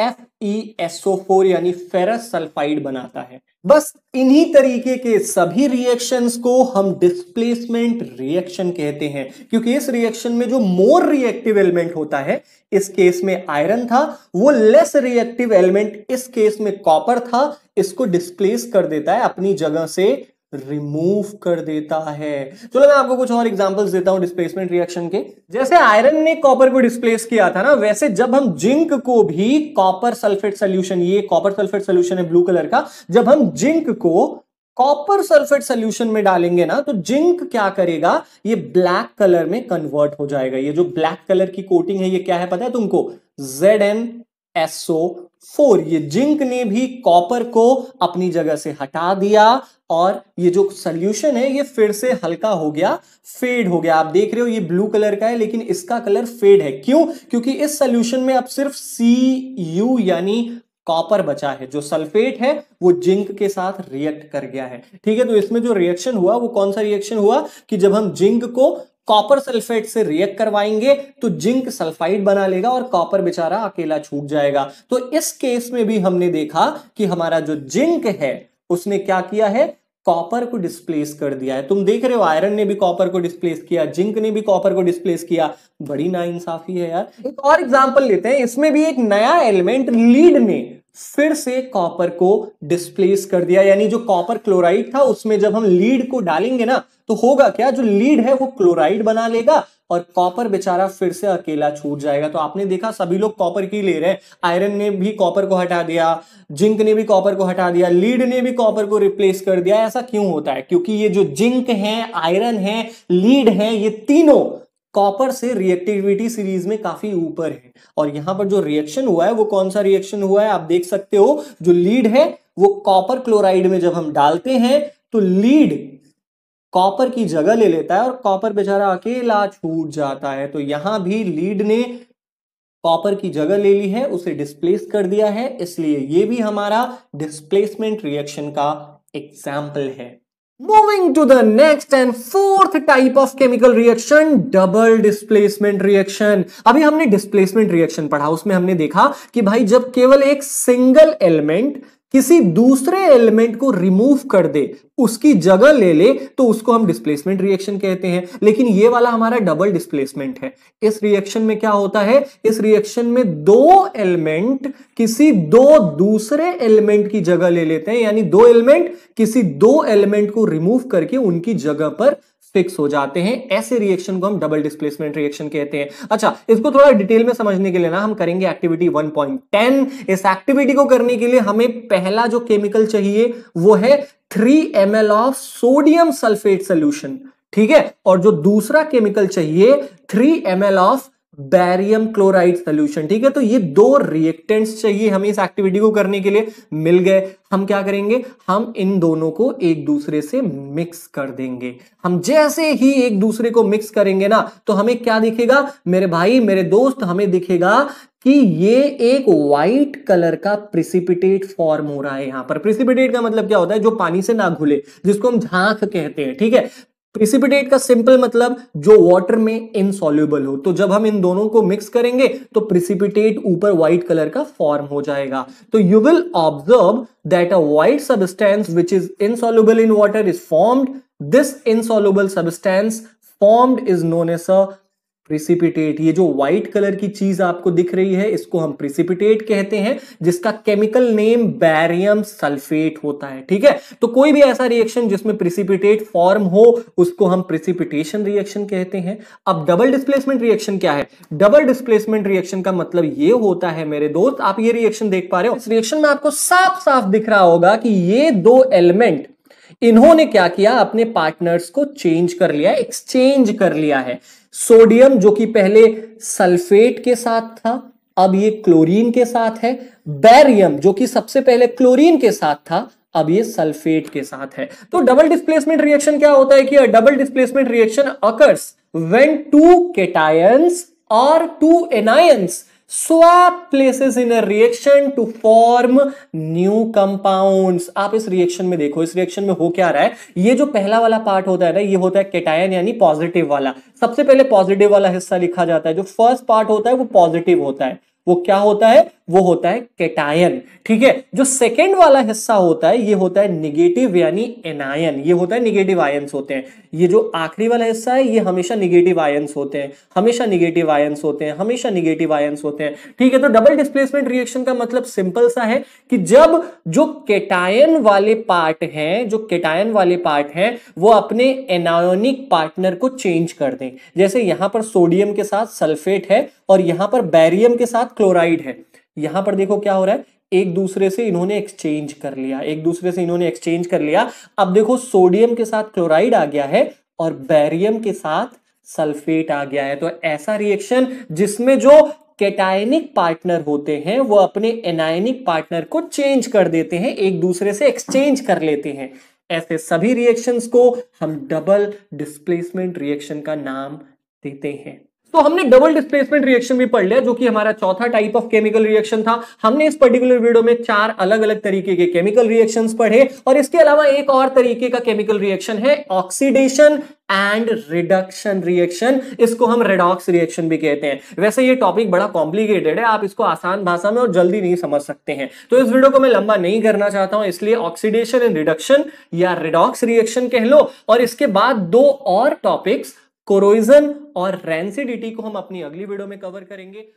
एफ ई एसओ फोर यानी फेरस सल्फाइड बनाता है बस इन्हीं तरीके के सभी रिएक्शंस को हम डिस्प्लेसमेंट रिएक्शन कहते हैं क्योंकि इस रिएक्शन में जो मोर रिएक्टिव एलिमेंट होता है इस केस में आयरन था वो लेस रिएक्टिव एलिमेंट इस केस में कॉपर था इसको डिस्प्लेस कर देता है अपनी जगह से रिमूव कर देता है चलो मैं आपको कुछ और एग्जांपल्स देता हूं डिस्प्लेसमेंट रिएक्शन के जैसे आयरन ने कॉपर को डिस्प्लेस किया था ना वैसे जब हम जिंक को भी कॉपर सल्फेट सोल्यूशन ये कॉपर सल्फेट सोल्यूशन है ब्लू कलर का जब हम जिंक को कॉपर सल्फेट सोल्यूशन में डालेंगे ना तो जिंक क्या करेगा ये ब्लैक कलर में कन्वर्ट हो जाएगा ये जो ब्लैक कलर की कोटिंग है ये क्या है पता है तुमको जेड एन फोर ये जिंक ने भी कॉपर को अपनी जगह से हटा दिया और ये जो सोल्यूशन है ये फिर से हल्का हो गया फेड हो गया आप देख रहे हो ये ब्लू कलर का है लेकिन इसका कलर फेड है क्यों क्योंकि इस सोल्यूशन में अब सिर्फ सी यू यानी कॉपर बचा है जो सल्फेट है वो जिंक के साथ रिएक्ट कर गया है ठीक है तो इसमें जो रिएक्शन हुआ वो कौन सा रिएक्शन हुआ कि जब हम जिंक को कॉपर सल्फेट से रिएक्ट करवाएंगे तो जिंक सल्फाइड बना लेगा और कॉपर बेचारा अकेला छूट जाएगा तो इस केस में भी हमने देखा कि हमारा जो जिंक है उसने क्या किया है कॉपर को डिस्प्लेस कर दिया है तुम देख रहे हो आयरन ने भी कॉपर को डिस्प्लेस किया जिंक ने भी कॉपर को डिस्प्लेस किया बड़ी नाइंसाफी है यार एक और एग्जांपल लेते हैं इसमें भी एक नया एलिमेंट लीड ने फिर से कॉपर को डिस्प्लेस कर दिया यानी जो कॉपर क्लोराइड था उसमें जब हम लीड को डालेंगे ना तो होगा क्या जो लीड है वो क्लोराइड बना लेगा और कॉपर बेचारा फिर से अकेला छूट जाएगा तो आपने देखा सभी लोग कॉपर की ले रहे हैं आयरन ने भी कॉपर को हटा दिया जिंक ने भी कॉपर को हटा दिया लीड ने भी कॉपर को रिप्लेस कर दिया ऐसा क्यों होता है क्योंकि ये जो जिंक है आयरन है लीड है ये तीनों कॉपर से रिएक्टिविटी सीरीज में काफी ऊपर है और यहां पर जो रिएक्शन हुआ है वो कौन सा रिएक्शन हुआ है आप देख सकते हो जो लीड है वो कॉपर क्लोराइड में जब हम डालते हैं तो लीड कॉपर की जगह ले लेता है और कॉपर बेचारा अकेला छूट जाता है तो यहां भी लीड ने कॉपर की जगह ले ली है उसे डिस्प्लेस कर दिया है इसलिए ये भी हमारा डिस्प्लेसमेंट रिएक्शन का एग्जाम्पल है Moving to the next and fourth type of chemical reaction, double displacement reaction. अभी हमने displacement reaction पढ़ा उसमें हमने देखा कि भाई जब केवल एक सिंगल एलिमेंट किसी दूसरे एलिमेंट को रिमूव कर दे उसकी जगह ले ले तो उसको हम डिस्प्लेसमेंट रिएक्शन कहते हैं लेकिन ये वाला हमारा डबल डिस्प्लेसमेंट है इस रिएक्शन में क्या होता है इस रिएक्शन में दो एलिमेंट किसी दो दूसरे एलिमेंट की जगह ले लेते हैं यानी दो एलिमेंट किसी दो एलिमेंट को रिमूव करके उनकी जगह पर फिक्स हो जाते हैं ऐसे रिएक्शन को हम डबल डिस्प्लेसमेंट रिएक्शन कहते हैं अच्छा इसको थोड़ा डिटेल में समझने के लिए ना हम करेंगे एक्टिविटी 1.10 इस एक्टिविटी को करने के लिए हमें पहला जो केमिकल चाहिए वो है three M of sodium sulphate solution ठीक है और जो दूसरा केमिकल चाहिए three M of barium chloride solution ठीक है तो ये दो रिएक्टेंट्स चाहिए हमें इस एक्टिविटी को करने के लिए मिल गए हम क्या करेंगे हम इन दोनों को एक दूसरे से मिक्स कर देंगे हम जैसे ही एक दूसरे को मिक्स करेंगे ना तो हमें क्या दिखेगा मेरे भाई मेरे दोस्त हमें दिखेगा कि ये एक व्हाइट कलर का प्रिसिपिटेट फॉर्म हो रहा है यहां पर प्रिसिपिटेट का मतलब क्या होता है जो पानी से ना घुले जिसको हम झांक कहते हैं ठीक है प्रिसिपिटेट का सिंपल मतलब जो वाटर में इनसॉल्यूबल हो तो जब हम इन दोनों को मिक्स करेंगे तो प्रिसिपिटेट ऊपर व्हाइट कलर का फॉर्म हो जाएगा तो you will observe that a white substance which is insoluble in water is formed this insoluble substance formed is known as a precipitate ये जो व्हाइट कलर की चीज आपको दिख रही है इसको हम प्रिसिपिटेट कहते हैं जिसका केमिकल नेम बैरियम सल्फेट होता है ठीक है तो कोई भी ऐसा रिएक्शन जिसमें प्रिसिपिटेट फॉर्म हो उसको हम प्रिसिपिटेशन रिएक्शन कहते हैं अब डबल डिस्प्लेसमेंट रिएक्शन क्या है डबल डिस्प्लेसमेंट रिएक्शन का मतलब ये होता है मेरे दोस्त आप ये रिएक्शन देख पा रहे हो इस रिएक्शन में आपको साफ साफ दिख रहा होगा कि ये दो एलिमेंट इन्होंने क्या किया अपने पार्टनर्स को चेंज कर लिया एक्सचेंज कर लिया है सोडियम जो कि पहले सल्फेट के साथ था अब ये क्लोरीन के साथ है बैरियम जो कि सबसे पहले क्लोरीन के साथ था अब ये सल्फेट के साथ है तो डबल डिस्प्लेसमेंट रिएक्शन क्या होता है कि double displacement reaction occurs when two cations और two anions swap places in a reaction to form new compounds आप इस रिएक्शन में देखो इस रिएक्शन में हो क्या रहा है ये जो पहला वाला पार्ट होता है ना ये होता है केटायन यानी पॉजिटिव वाला सबसे पहले पॉजिटिव वाला हिस्सा लिखा जाता है जो फर्स्ट पार्ट होता है वो पॉजिटिव होता है वो क्या होता है वो होता है केटायन ठीक है जो सेकेंड वाला हिस्सा होता है ये होता है निगेटिव यानी एनायन ये होता है निगेटिव आयंस होते हैं ये जो आखिरी वाला हिस्सा है ये हमेशा निगेटिव आयंस होते हैं हमेशा निगेटिव आयंस होते हैं हमेशा निगेटिव आयंस होते हैं ठीक है तो डबल डिस्प्लेसमेंट रिएक्शन का मतलब सिंपल सा है कि जब जो केटायन वाले पार्ट हैं जो केटायन वाले पार्ट हैं वो अपने एनायोनिक पार्टनर को चेंज कर दें जैसे यहां पर सोडियम के साथ सल्फेट है और यहां पर बैरियम के साथ क्लोराइड है यहां पर देखो क्या हो रहा है एक दूसरे से इन्होंने एक्सचेंज कर लिया एक दूसरे से इन्होंने एक्सचेंज कर लिया अब देखो सोडियम के साथ क्लोराइड आ गया है और बैरियम के साथ सल्फेट आ गया है तो ऐसा रिएक्शन जिसमें जो कैटायनिक पार्टनर होते हैं वो अपने एनायनिक पार्टनर को चेंज कर देते हैं एक दूसरे से एक्सचेंज कर लेते हैं ऐसे सभी रिएक्शंस को हम डबल डिस्प्लेसमेंट रिएक्शन का नाम देते हैं तो हमने डबल डिस्प्लेसमेंट रिएक्शन भी पढ़ लिया जो कि हमारा चौथा टाइप ऑफ केमिकल रिएक्शन था हमने इस पर्टिकुलर वीडियो में चार अलग अलग तरीके के केमिकल रिएक्शंस पढ़े और इसके अलावा एक और तरीके का केमिकल रिएक्शन है ऑक्सीडेशन एंड रिडक्शन रिएक्शन इसको हम रेडॉक्स रिएक्शन भी कहते हैं वैसे ये टॉपिक बड़ा कॉम्प्लिकेटेड है आप इसको आसान भाषा में और जल्दी नहीं समझ सकते हैं तो इस वीडियो को मैं लंबा नहीं करना चाहता हूं इसलिए ऑक्सीडेशन एंड रिडक्शन या रेडॉक्स रिएक्शन कह लो और इसके बाद दो और टॉपिक्स कोरोइजन और रेंसिडिटी को हम अपनी अगली वीडियो में कवर करेंगे